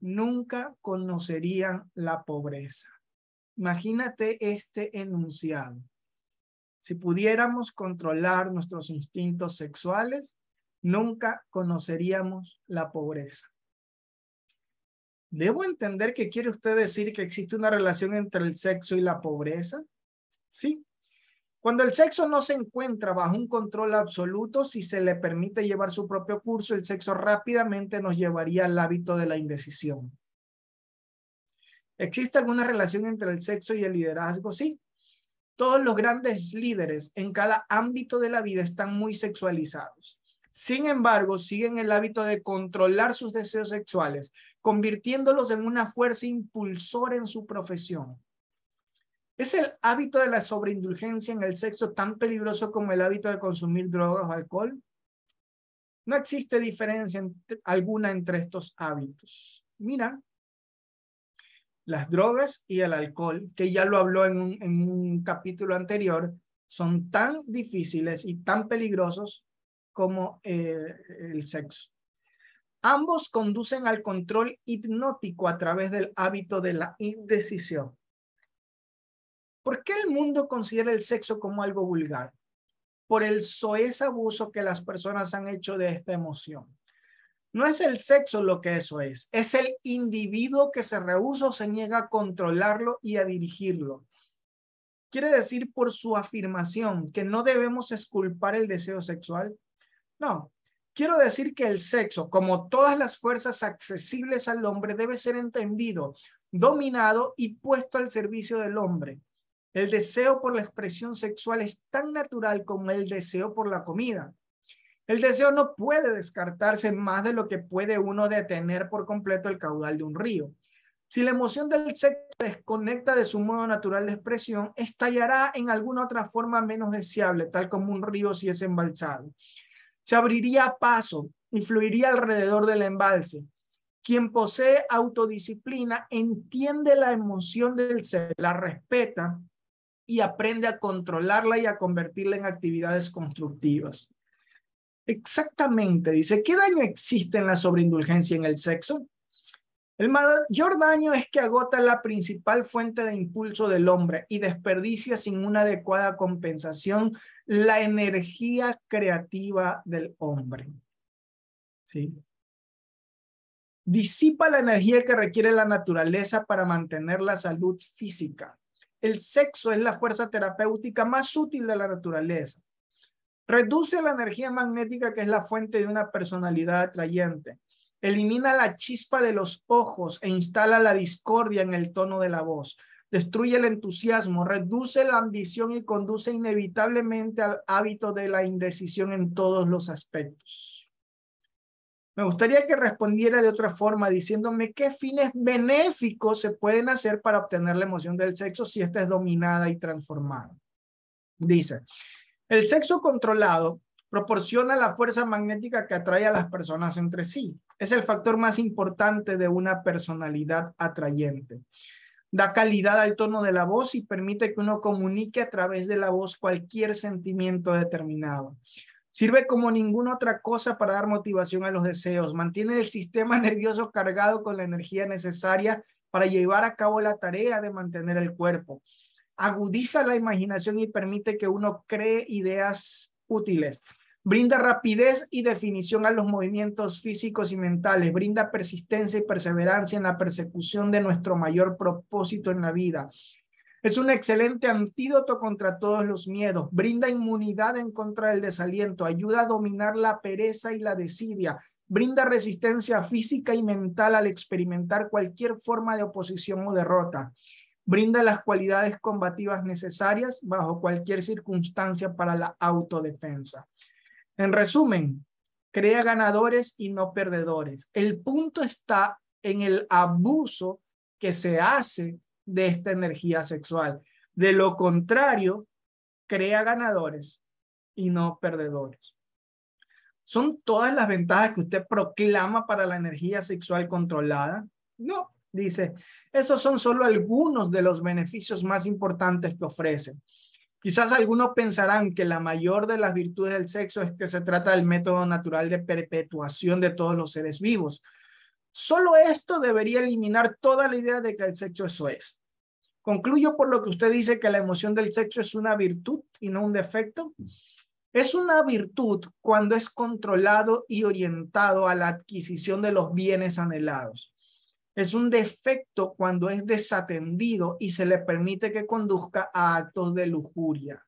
nunca conocerían la pobreza. Imagínate este enunciado. Si pudiéramos controlar nuestros instintos sexuales, nunca conoceríamos la pobreza. ¿Debo entender que quiere usted decir que existe una relación entre el sexo y la pobreza? Sí. Cuando el sexo no se encuentra bajo un control absoluto, si se le permite llevar su propio curso, el sexo rápidamente nos llevaría al hábito de la indecisión. ¿Existe alguna relación entre el sexo y el liderazgo? Sí. Todos los grandes líderes en cada ámbito de la vida están muy sexualizados. Sin embargo, siguen el hábito de controlar sus deseos sexuales, convirtiéndolos en una fuerza impulsora en su profesión. ¿Es el hábito de la sobreindulgencia en el sexo tan peligroso como el hábito de consumir drogas o alcohol? No existe diferencia alguna entre estos hábitos. Mira, las drogas y el alcohol, que ya lo habló en un, capítulo anterior, son tan difíciles y tan peligrosos como eh, el sexo. Ambos conducen al control hipnótico a través del hábito de la indecisión. ¿Por qué el mundo considera el sexo como algo vulgar? Por el soez abuso que las personas han hecho de esta emoción. No es el sexo lo que eso es, es el individuo que se rehúsa o se niega a controlarlo y a dirigirlo. Quiere decir por su afirmación que no debemos esculpar el deseo sexual. No, Quiero decir que el sexo, como todas las fuerzas accesibles al hombre, debe ser entendido, dominado y puesto al servicio del hombre. El deseo por la expresión sexual es tan natural como el deseo por la comida. El deseo no puede descartarse más de lo que puede uno detener por completo el caudal de un río. Si la emoción del sexo desconecta de su modo natural de expresión, estallará en alguna otra forma menos deseable, tal como un río si es embalsado se abriría paso y fluiría alrededor del embalse. Quien posee autodisciplina entiende la emoción del ser, la respeta y aprende a controlarla y a convertirla en actividades constructivas. Exactamente, dice, ¿qué daño existe en la sobreindulgencia en el sexo? El mayor daño es que agota la principal fuente de impulso del hombre y desperdicia sin una adecuada compensación la energía creativa del hombre. ¿Sí? Disipa la energía que requiere la naturaleza para mantener la salud física. El sexo es la fuerza terapéutica más útil de la naturaleza. Reduce la energía magnética que es la fuente de una personalidad atrayente Elimina la chispa de los ojos e instala la discordia en el tono de la voz. Destruye el entusiasmo, reduce la ambición y conduce inevitablemente al hábito de la indecisión en todos los aspectos. Me gustaría que respondiera de otra forma diciéndome qué fines benéficos se pueden hacer para obtener la emoción del sexo si ésta es dominada y transformada. Dice, el sexo controlado proporciona la fuerza magnética que atrae a las personas entre sí es el factor más importante de una personalidad atrayente. Da calidad al tono de la voz y permite que uno comunique a través de la voz cualquier sentimiento determinado. Sirve como ninguna otra cosa para dar motivación a los deseos. Mantiene el sistema nervioso cargado con la energía necesaria para llevar a cabo la tarea de mantener el cuerpo. Agudiza la imaginación y permite que uno cree ideas útiles. Brinda rapidez y definición a los movimientos físicos y mentales. Brinda persistencia y perseverancia en la persecución de nuestro mayor propósito en la vida. Es un excelente antídoto contra todos los miedos. Brinda inmunidad en contra del desaliento. Ayuda a dominar la pereza y la desidia. Brinda resistencia física y mental al experimentar cualquier forma de oposición o derrota. Brinda las cualidades combativas necesarias bajo cualquier circunstancia para la autodefensa. En resumen, crea ganadores y no perdedores. El punto está en el abuso que se hace de esta energía sexual. De lo contrario, crea ganadores y no perdedores. ¿Son todas las ventajas que usted proclama para la energía sexual controlada? No, dice, esos son solo algunos de los beneficios más importantes que ofrecen. Quizás algunos pensarán que la mayor de las virtudes del sexo es que se trata del método natural de perpetuación de todos los seres vivos. Solo esto debería eliminar toda la idea de que el sexo eso es. Concluyo por lo que usted dice que la emoción del sexo es una virtud y no un defecto. Es una virtud cuando es controlado y orientado a la adquisición de los bienes anhelados. Es un defecto cuando es desatendido y se le permite que conduzca a actos de lujuria.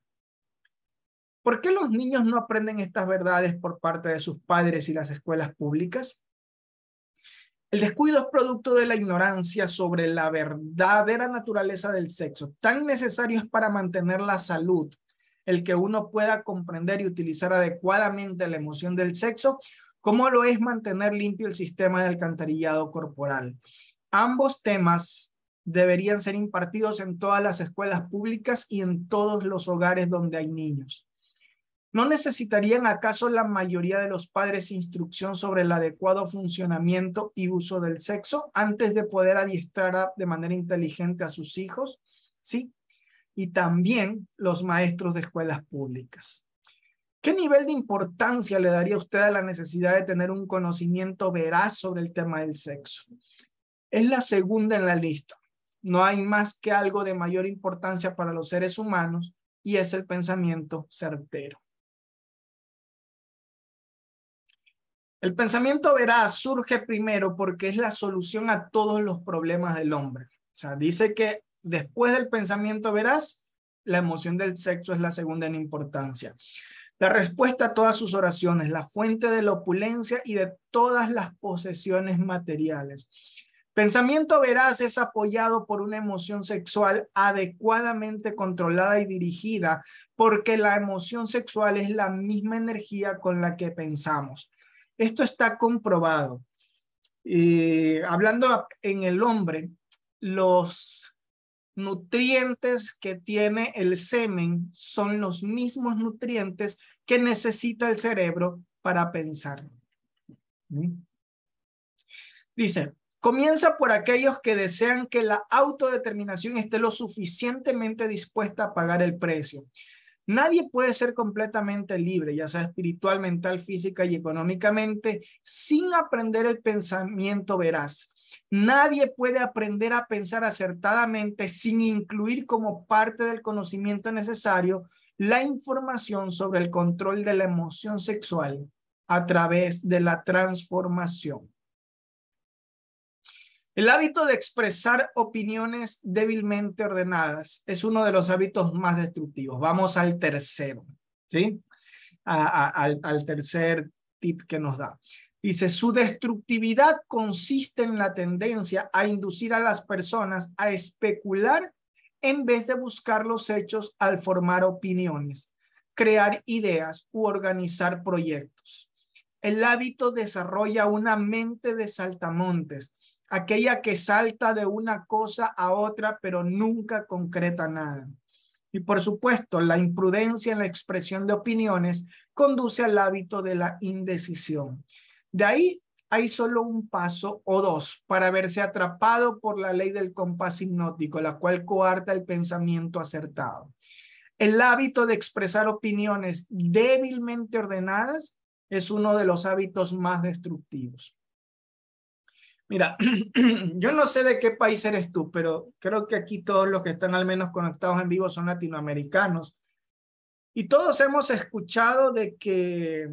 ¿Por qué los niños no aprenden estas verdades por parte de sus padres y las escuelas públicas? El descuido es producto de la ignorancia sobre la verdadera naturaleza del sexo. Tan necesario es para mantener la salud el que uno pueda comprender y utilizar adecuadamente la emoción del sexo ¿Cómo lo es mantener limpio el sistema de alcantarillado corporal? Ambos temas deberían ser impartidos en todas las escuelas públicas y en todos los hogares donde hay niños. ¿No necesitarían acaso la mayoría de los padres instrucción sobre el adecuado funcionamiento y uso del sexo antes de poder adiestrar de manera inteligente a sus hijos? Sí. Y también los maestros de escuelas públicas. ¿Qué nivel de importancia le daría usted a la necesidad de tener un conocimiento veraz sobre el tema del sexo? Es la segunda en la lista. No hay más que algo de mayor importancia para los seres humanos y es el pensamiento certero. El pensamiento veraz surge primero porque es la solución a todos los problemas del hombre. O sea, dice que después del pensamiento veraz, la emoción del sexo es la segunda en importancia la respuesta a todas sus oraciones, la fuente de la opulencia y de todas las posesiones materiales. Pensamiento veraz es apoyado por una emoción sexual adecuadamente controlada y dirigida, porque la emoción sexual es la misma energía con la que pensamos. Esto está comprobado. Eh, hablando en el hombre, los nutrientes que tiene el semen son los mismos nutrientes que necesita el cerebro para pensar. ¿Mm? Dice, comienza por aquellos que desean que la autodeterminación esté lo suficientemente dispuesta a pagar el precio. Nadie puede ser completamente libre, ya sea espiritual, mental, física y económicamente, sin aprender el pensamiento veraz Nadie puede aprender a pensar acertadamente sin incluir como parte del conocimiento necesario la información sobre el control de la emoción sexual a través de la transformación. El hábito de expresar opiniones débilmente ordenadas es uno de los hábitos más destructivos. Vamos al tercero, ¿sí? al tercer tip que nos da. Dice, su destructividad consiste en la tendencia a inducir a las personas a especular en vez de buscar los hechos al formar opiniones, crear ideas u organizar proyectos. El hábito desarrolla una mente de saltamontes, aquella que salta de una cosa a otra pero nunca concreta nada. Y por supuesto, la imprudencia en la expresión de opiniones conduce al hábito de la indecisión. De ahí hay solo un paso o dos para verse atrapado por la ley del compás hipnótico, la cual coarta el pensamiento acertado. El hábito de expresar opiniones débilmente ordenadas es uno de los hábitos más destructivos. Mira, yo no sé de qué país eres tú, pero creo que aquí todos los que están al menos conectados en vivo son latinoamericanos. Y todos hemos escuchado de que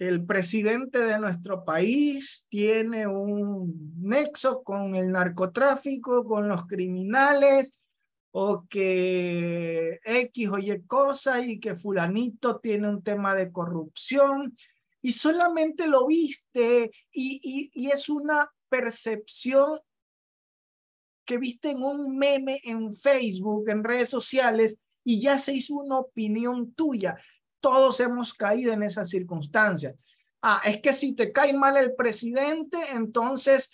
el presidente de nuestro país tiene un nexo con el narcotráfico, con los criminales, o que X o Y cosa y que fulanito tiene un tema de corrupción, y solamente lo viste y, y es una percepción que viste en un meme en Facebook, en redes sociales, y ya se hizo una opinión tuya. Todos hemos caído en esas circunstancias. Ah, es que si te cae mal el presidente, entonces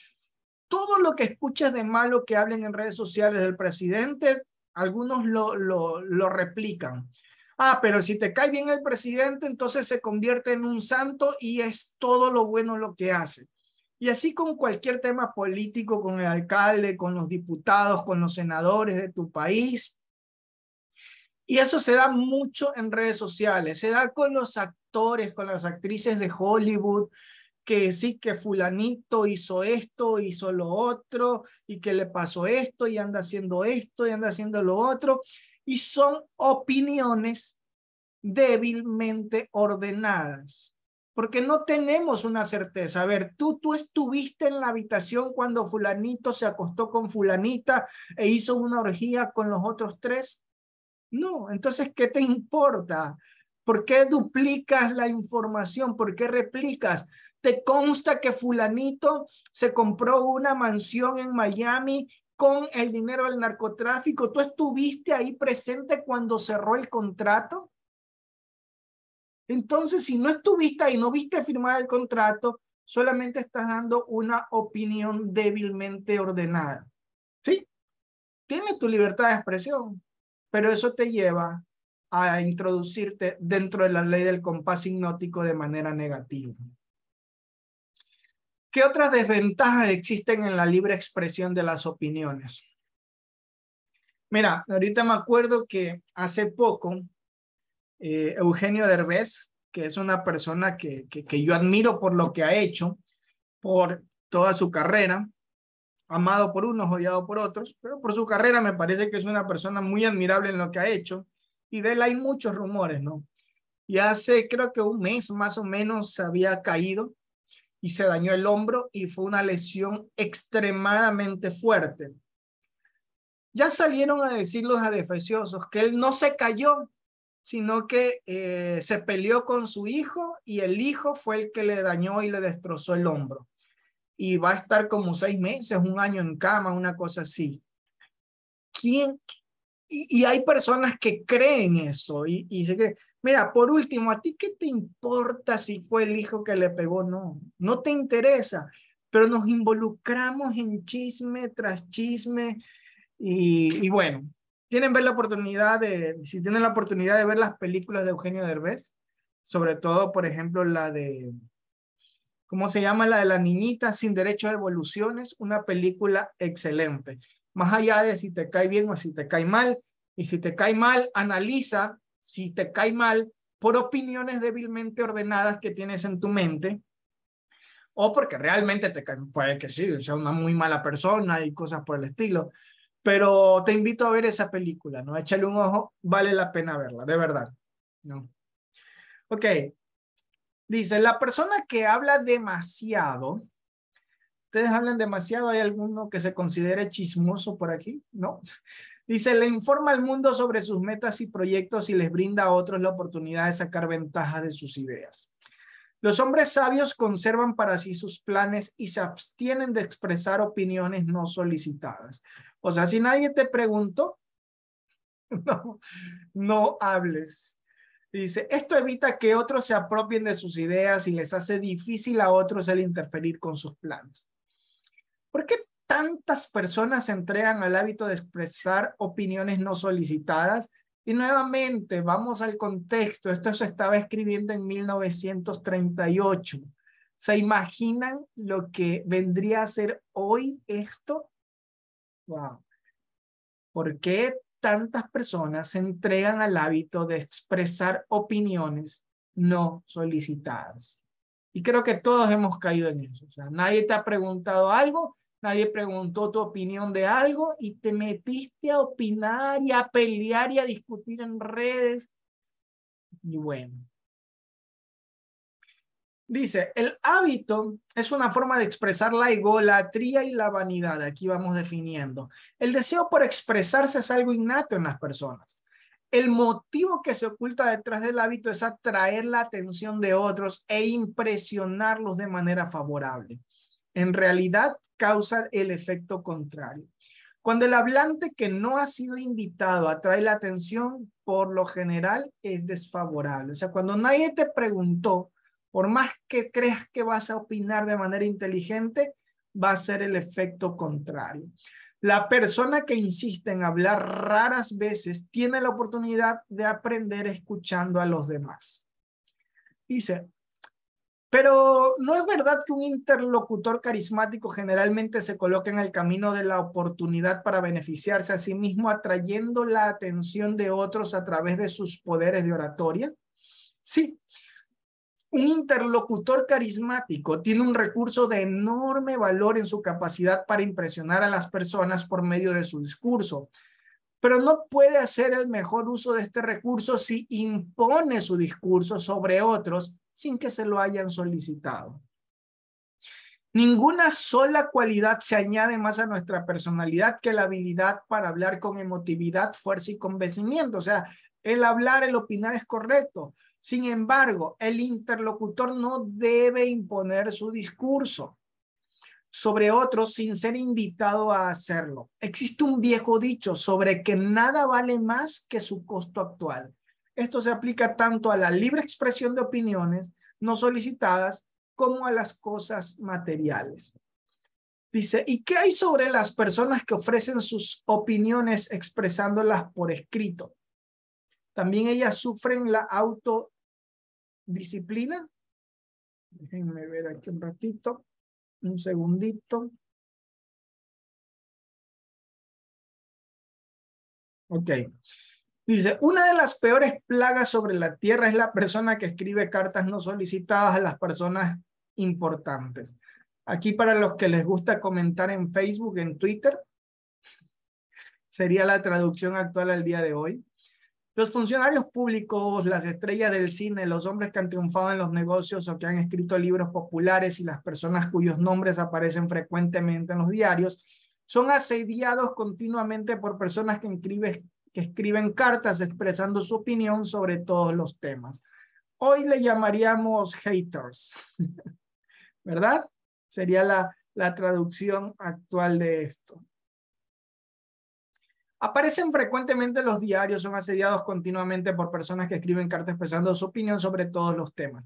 todo lo que escuchas de malo que hablen en redes sociales del presidente, algunos lo, lo, lo replican. Ah, pero si te cae bien el presidente, entonces se convierte en un santo y es todo lo bueno lo que hace. Y así con cualquier tema político, con el alcalde, con los diputados, con los senadores de tu país, y eso se da mucho en redes sociales, se da con los actores, con las actrices de Hollywood, que sí, que fulanito hizo esto, hizo lo otro, y que le pasó esto, y anda haciendo esto, y anda haciendo lo otro. Y son opiniones débilmente ordenadas, porque no tenemos una certeza. A ver, tú, tú estuviste en la habitación cuando fulanito se acostó con fulanita e hizo una orgía con los otros tres. No, entonces, ¿qué te importa? ¿Por qué duplicas la información? ¿Por qué replicas? ¿Te consta que fulanito se compró una mansión en Miami con el dinero del narcotráfico? ¿Tú estuviste ahí presente cuando cerró el contrato? Entonces, si no estuviste ahí, no viste firmar el contrato, solamente estás dando una opinión débilmente ordenada. ¿Sí? Tienes tu libertad de expresión, pero eso te lleva a introducirte dentro de la ley del compás hipnótico de manera negativa. ¿Qué otras desventajas existen en la libre expresión de las opiniones? Mira, ahorita me acuerdo que hace poco eh, Eugenio Derbez, que es una persona que yo admiro por lo que ha hecho, por toda su carrera, amado por unos, odiado por otros, pero por su carrera me parece que es una persona muy admirable en lo que ha hecho y de él hay muchos rumores, ¿no? Y hace creo que un mes más o menos se había caído y se dañó el hombro y fue una lesión extremadamente fuerte. Ya salieron a decir los adefesiosos que él no se cayó, sino que eh, se peleó con su hijo y el hijo fue el que le dañó y le destrozó el hombro y va a estar como seis meses, un año en cama, una cosa así. ¿Quién? Y, hay personas que creen eso y, y se creen. Mira, por último, ¿a ti qué te importa si fue el hijo que le pegó? No, no te interesa, pero nos involucramos en chisme tras chisme y, y bueno, tienen ver la oportunidad de, si tienen la oportunidad de ver las películas de Eugenio Derbez, sobre todo, por ejemplo, la de ¿Cómo se llama la de la niñita sin derecho a evoluciones? Una película excelente. Más allá de si te cae bien o si te cae mal. Y si te cae mal, analiza si te cae mal por opiniones débilmente ordenadas que tienes en tu mente o porque realmente te cae, puede que sí, sea una muy mala persona y cosas por el estilo. Pero te invito a ver esa película, ¿no? Échale un ojo, vale la pena verla, de verdad. ¿no? Ok, Dice, la persona que habla demasiado, ustedes hablan demasiado, ¿hay alguno que se considere chismoso por aquí? No. Dice, le informa al mundo sobre sus metas y proyectos y les brinda a otros la oportunidad de sacar ventaja de sus ideas. Los hombres sabios conservan para sí sus planes y se abstienen de expresar opiniones no solicitadas. O sea, si nadie te preguntó, no, no hables dice, esto evita que otros se apropien de sus ideas y les hace difícil a otros el interferir con sus planes. ¿Por qué tantas personas se entregan al hábito de expresar opiniones no solicitadas? Y nuevamente, vamos al contexto. Esto se estaba escribiendo en 1938. ¿Se imaginan lo que vendría a ser hoy esto? Wow. ¿Por qué tantas personas se entregan al hábito de expresar opiniones no solicitadas. Y creo que todos hemos caído en eso. O sea, nadie te ha preguntado algo, nadie preguntó tu opinión de algo y te metiste a opinar y a pelear y a discutir en redes. Y bueno, Dice, el hábito es una forma de expresar la egolatría y la vanidad. Aquí vamos definiendo. El deseo por expresarse es algo innato en las personas. El motivo que se oculta detrás del hábito es atraer la atención de otros e impresionarlos de manera favorable. En realidad, causa el efecto contrario. Cuando el hablante que no ha sido invitado atrae la atención, por lo general es desfavorable. O sea, cuando nadie te preguntó, por más que creas que vas a opinar de manera inteligente, va a ser el efecto contrario. La persona que insiste en hablar raras veces tiene la oportunidad de aprender escuchando a los demás. Dice, pero no es verdad que un interlocutor carismático generalmente se coloca en el camino de la oportunidad para beneficiarse a sí mismo atrayendo la atención de otros a través de sus poderes de oratoria. Sí, un interlocutor carismático tiene un recurso de enorme valor en su capacidad para impresionar a las personas por medio de su discurso, pero no puede hacer el mejor uso de este recurso si impone su discurso sobre otros sin que se lo hayan solicitado. Ninguna sola cualidad se añade más a nuestra personalidad que la habilidad para hablar con emotividad, fuerza y convencimiento. O sea, el hablar, el opinar es correcto, sin embargo, el interlocutor no debe imponer su discurso sobre otros sin ser invitado a hacerlo. Existe un viejo dicho sobre que nada vale más que su costo actual. Esto se aplica tanto a la libre expresión de opiniones no solicitadas como a las cosas materiales. Dice, ¿y qué hay sobre las personas que ofrecen sus opiniones expresándolas por escrito? También ellas sufren la auto disciplina. Déjenme ver aquí un ratito, un segundito. Ok. Dice, una de las peores plagas sobre la tierra es la persona que escribe cartas no solicitadas a las personas importantes. Aquí para los que les gusta comentar en Facebook, en Twitter, sería la traducción actual al día de hoy. Los funcionarios públicos, las estrellas del cine, los hombres que han triunfado en los negocios o que han escrito libros populares y las personas cuyos nombres aparecen frecuentemente en los diarios, son asediados continuamente por personas que, escriben cartas expresando su opinión sobre todos los temas. Hoy le llamaríamos haters, ¿verdad? Sería la traducción actual de esto. Aparecen frecuentemente en los diarios, son asediados continuamente por personas que escriben cartas expresando su opinión sobre todos los temas.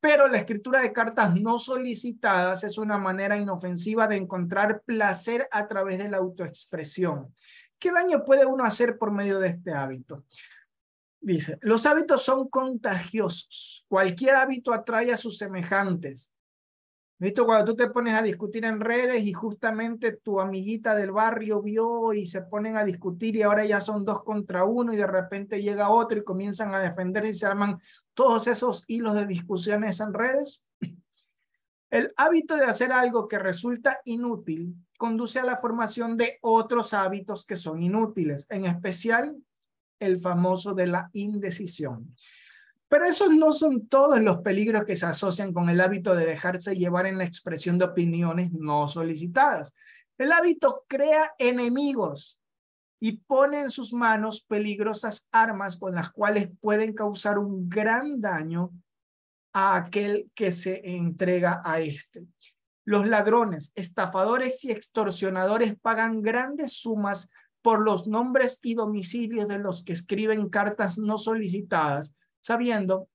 Pero la escritura de cartas no solicitadas es una manera inofensiva de encontrar placer a través de la autoexpresión. ¿Qué daño puede uno hacer por medio de este hábito? Dice, los hábitos son contagiosos. Cualquier hábito atrae a sus semejantes. Visto cuando tú te pones a discutir en redes y justamente tu amiguita del barrio vio y se ponen a discutir y ahora ya son dos contra uno y de repente llega otro y comienzan a defenderse y se arman todos esos hilos de discusiones en redes. El hábito de hacer algo que resulta inútil conduce a la formación de otros hábitos que son inútiles, en especial el famoso de la indecisión. Pero esos no son todos los peligros que se asocian con el hábito de dejarse llevar en la expresión de opiniones no solicitadas. El hábito crea enemigos y pone en sus manos peligrosas armas con las cuales pueden causar un gran daño a aquel que se entrega a este. Los ladrones, estafadores y extorsionadores pagan grandes sumas por los nombres y domicilios de los que escriben cartas no solicitadas sabiendo,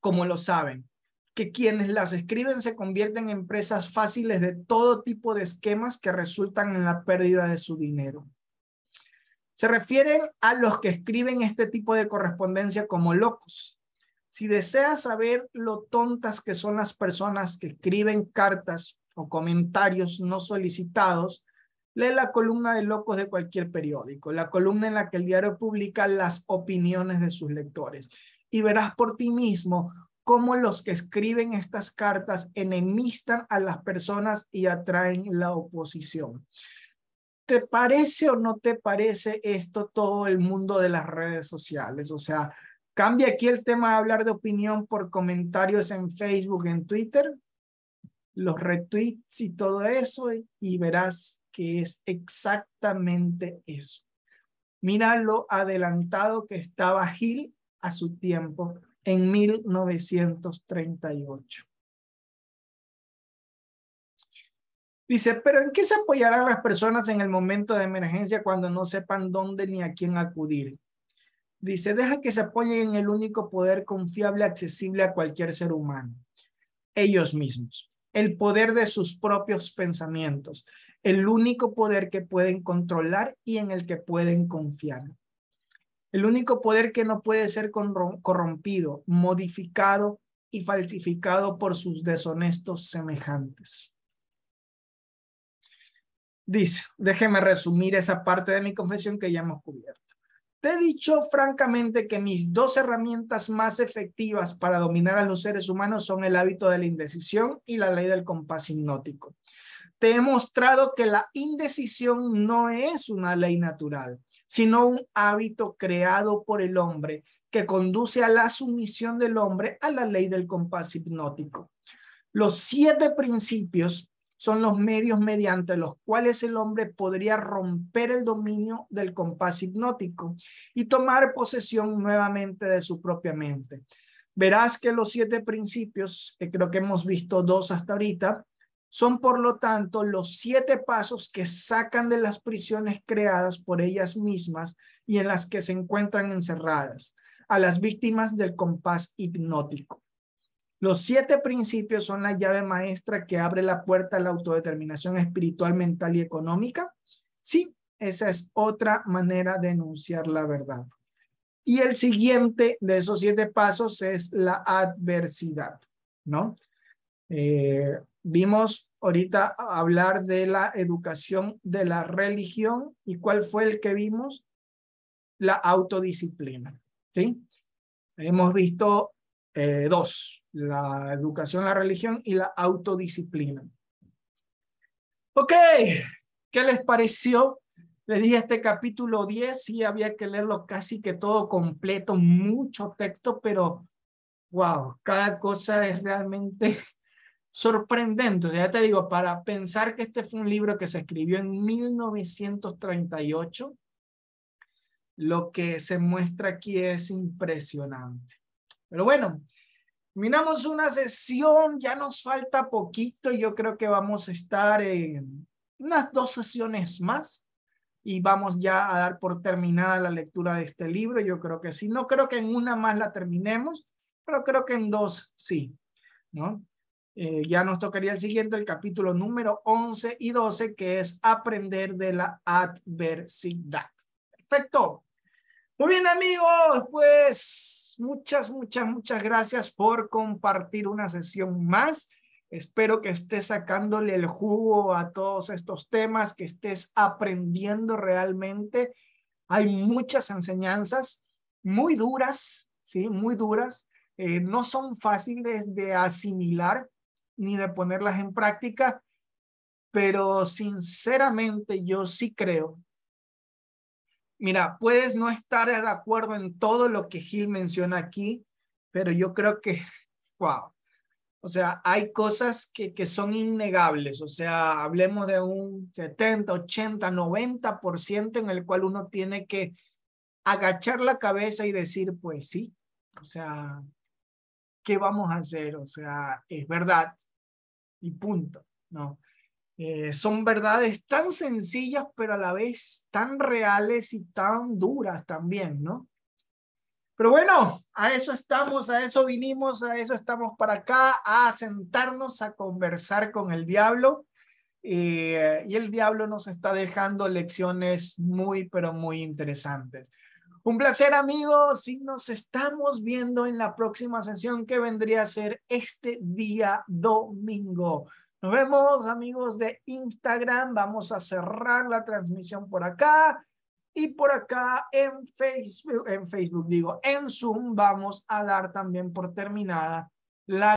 como lo saben, que quienes las escriben se convierten en empresas fáciles de todo tipo de esquemas que resultan en la pérdida de su dinero. Se refieren a los que escriben este tipo de correspondencia como locos. Si deseas saber lo tontas que son las personas que escriben cartas o comentarios no solicitados, Lee la columna de locos de cualquier periódico, la columna en la que el diario publica las opiniones de sus lectores y verás por ti mismo cómo los que escriben estas cartas enemistan a las personas y atraen la oposición. ¿Te parece o no te parece esto todo el mundo de las redes sociales? O sea, ¿cambia aquí el tema de hablar de opinión por comentarios en Facebook, en Twitter? Los retweets y todo eso y verás que es exactamente eso. Mira lo adelantado que estaba Gil a su tiempo en 1938. Dice, pero ¿en qué se apoyarán las personas en el momento de emergencia cuando no sepan dónde ni a quién acudir? Dice, deja que se apoyen en el único poder confiable accesible a cualquier ser humano, ellos mismos el poder de sus propios pensamientos, el único poder que pueden controlar y en el que pueden confiar. El único poder que no puede ser corrompido, modificado y falsificado por sus deshonestos semejantes. Dice, déjeme resumir esa parte de mi confesión que ya hemos cubierto. Te he dicho francamente que mis dos herramientas más efectivas para dominar a los seres humanos son el hábito de la indecisión y la ley del compás hipnótico. Te he mostrado que la indecisión no es una ley natural, sino un hábito creado por el hombre que conduce a la sumisión del hombre a la ley del compás hipnótico. Los siete principios son los medios mediante los cuales el hombre podría romper el dominio del compás hipnótico y tomar posesión nuevamente de su propia mente. Verás que los siete principios, que creo que hemos visto dos hasta ahorita, son por lo tanto los siete pasos que sacan de las prisiones creadas por ellas mismas y en las que se encuentran encerradas a las víctimas del compás hipnótico. Los siete principios son la llave maestra que abre la puerta a la autodeterminación espiritual, mental y económica. Sí, esa es otra manera de enunciar la verdad. Y el siguiente de esos siete pasos es la adversidad, ¿no? Eh, vimos ahorita hablar de la educación de la religión y cuál fue el que vimos, la autodisciplina, ¿sí? Hemos visto eh, dos, la educación, la religión y la autodisciplina. Ok, ¿qué les pareció? Les dije este capítulo 10, sí había que leerlo casi que todo completo, mucho texto, pero wow, cada cosa es realmente sorprendente. ya te digo, para pensar que este fue un libro que se escribió en 1938, lo que se muestra aquí es impresionante. Pero bueno, Terminamos una sesión, ya nos falta poquito, yo creo que vamos a estar en unas dos sesiones más y vamos ya a dar por terminada la lectura de este libro, yo creo que sí, no creo que en una más la terminemos, pero creo que en dos sí, ¿no? Eh, ya nos tocaría el siguiente, el capítulo número 11 y 12, que es aprender de la adversidad. Perfecto. Muy bien amigos, pues muchas, muchas, muchas gracias por compartir una sesión más. Espero que estés sacándole el jugo a todos estos temas, que estés aprendiendo realmente. Hay muchas enseñanzas muy duras, ¿sí? Muy duras. Eh, no son fáciles de asimilar ni de ponerlas en práctica, pero sinceramente yo sí creo mira, puedes no estar de acuerdo en todo lo que Gil menciona aquí, pero yo creo que, wow. O sea, hay cosas que, que son innegables, o sea, hablemos de un 70, 80, 90% en el cual uno tiene que agachar la cabeza y decir, pues sí, o sea, ¿qué vamos a hacer? O sea, es verdad y punto, ¿no? Eh, son verdades tan sencillas, pero a la vez tan reales y tan duras también, ¿no? Pero bueno, a eso estamos, a eso vinimos, a eso estamos para acá, a sentarnos, a conversar con el diablo. Eh, y el diablo nos está dejando lecciones muy, pero muy interesantes. Un placer, amigos, y nos estamos viendo en la próxima sesión que vendría a ser este día domingo. Nos vemos amigos de Instagram. Vamos a cerrar la transmisión por acá. Y por acá en Facebook, en Facebook digo, en Zoom vamos a dar también por terminada la...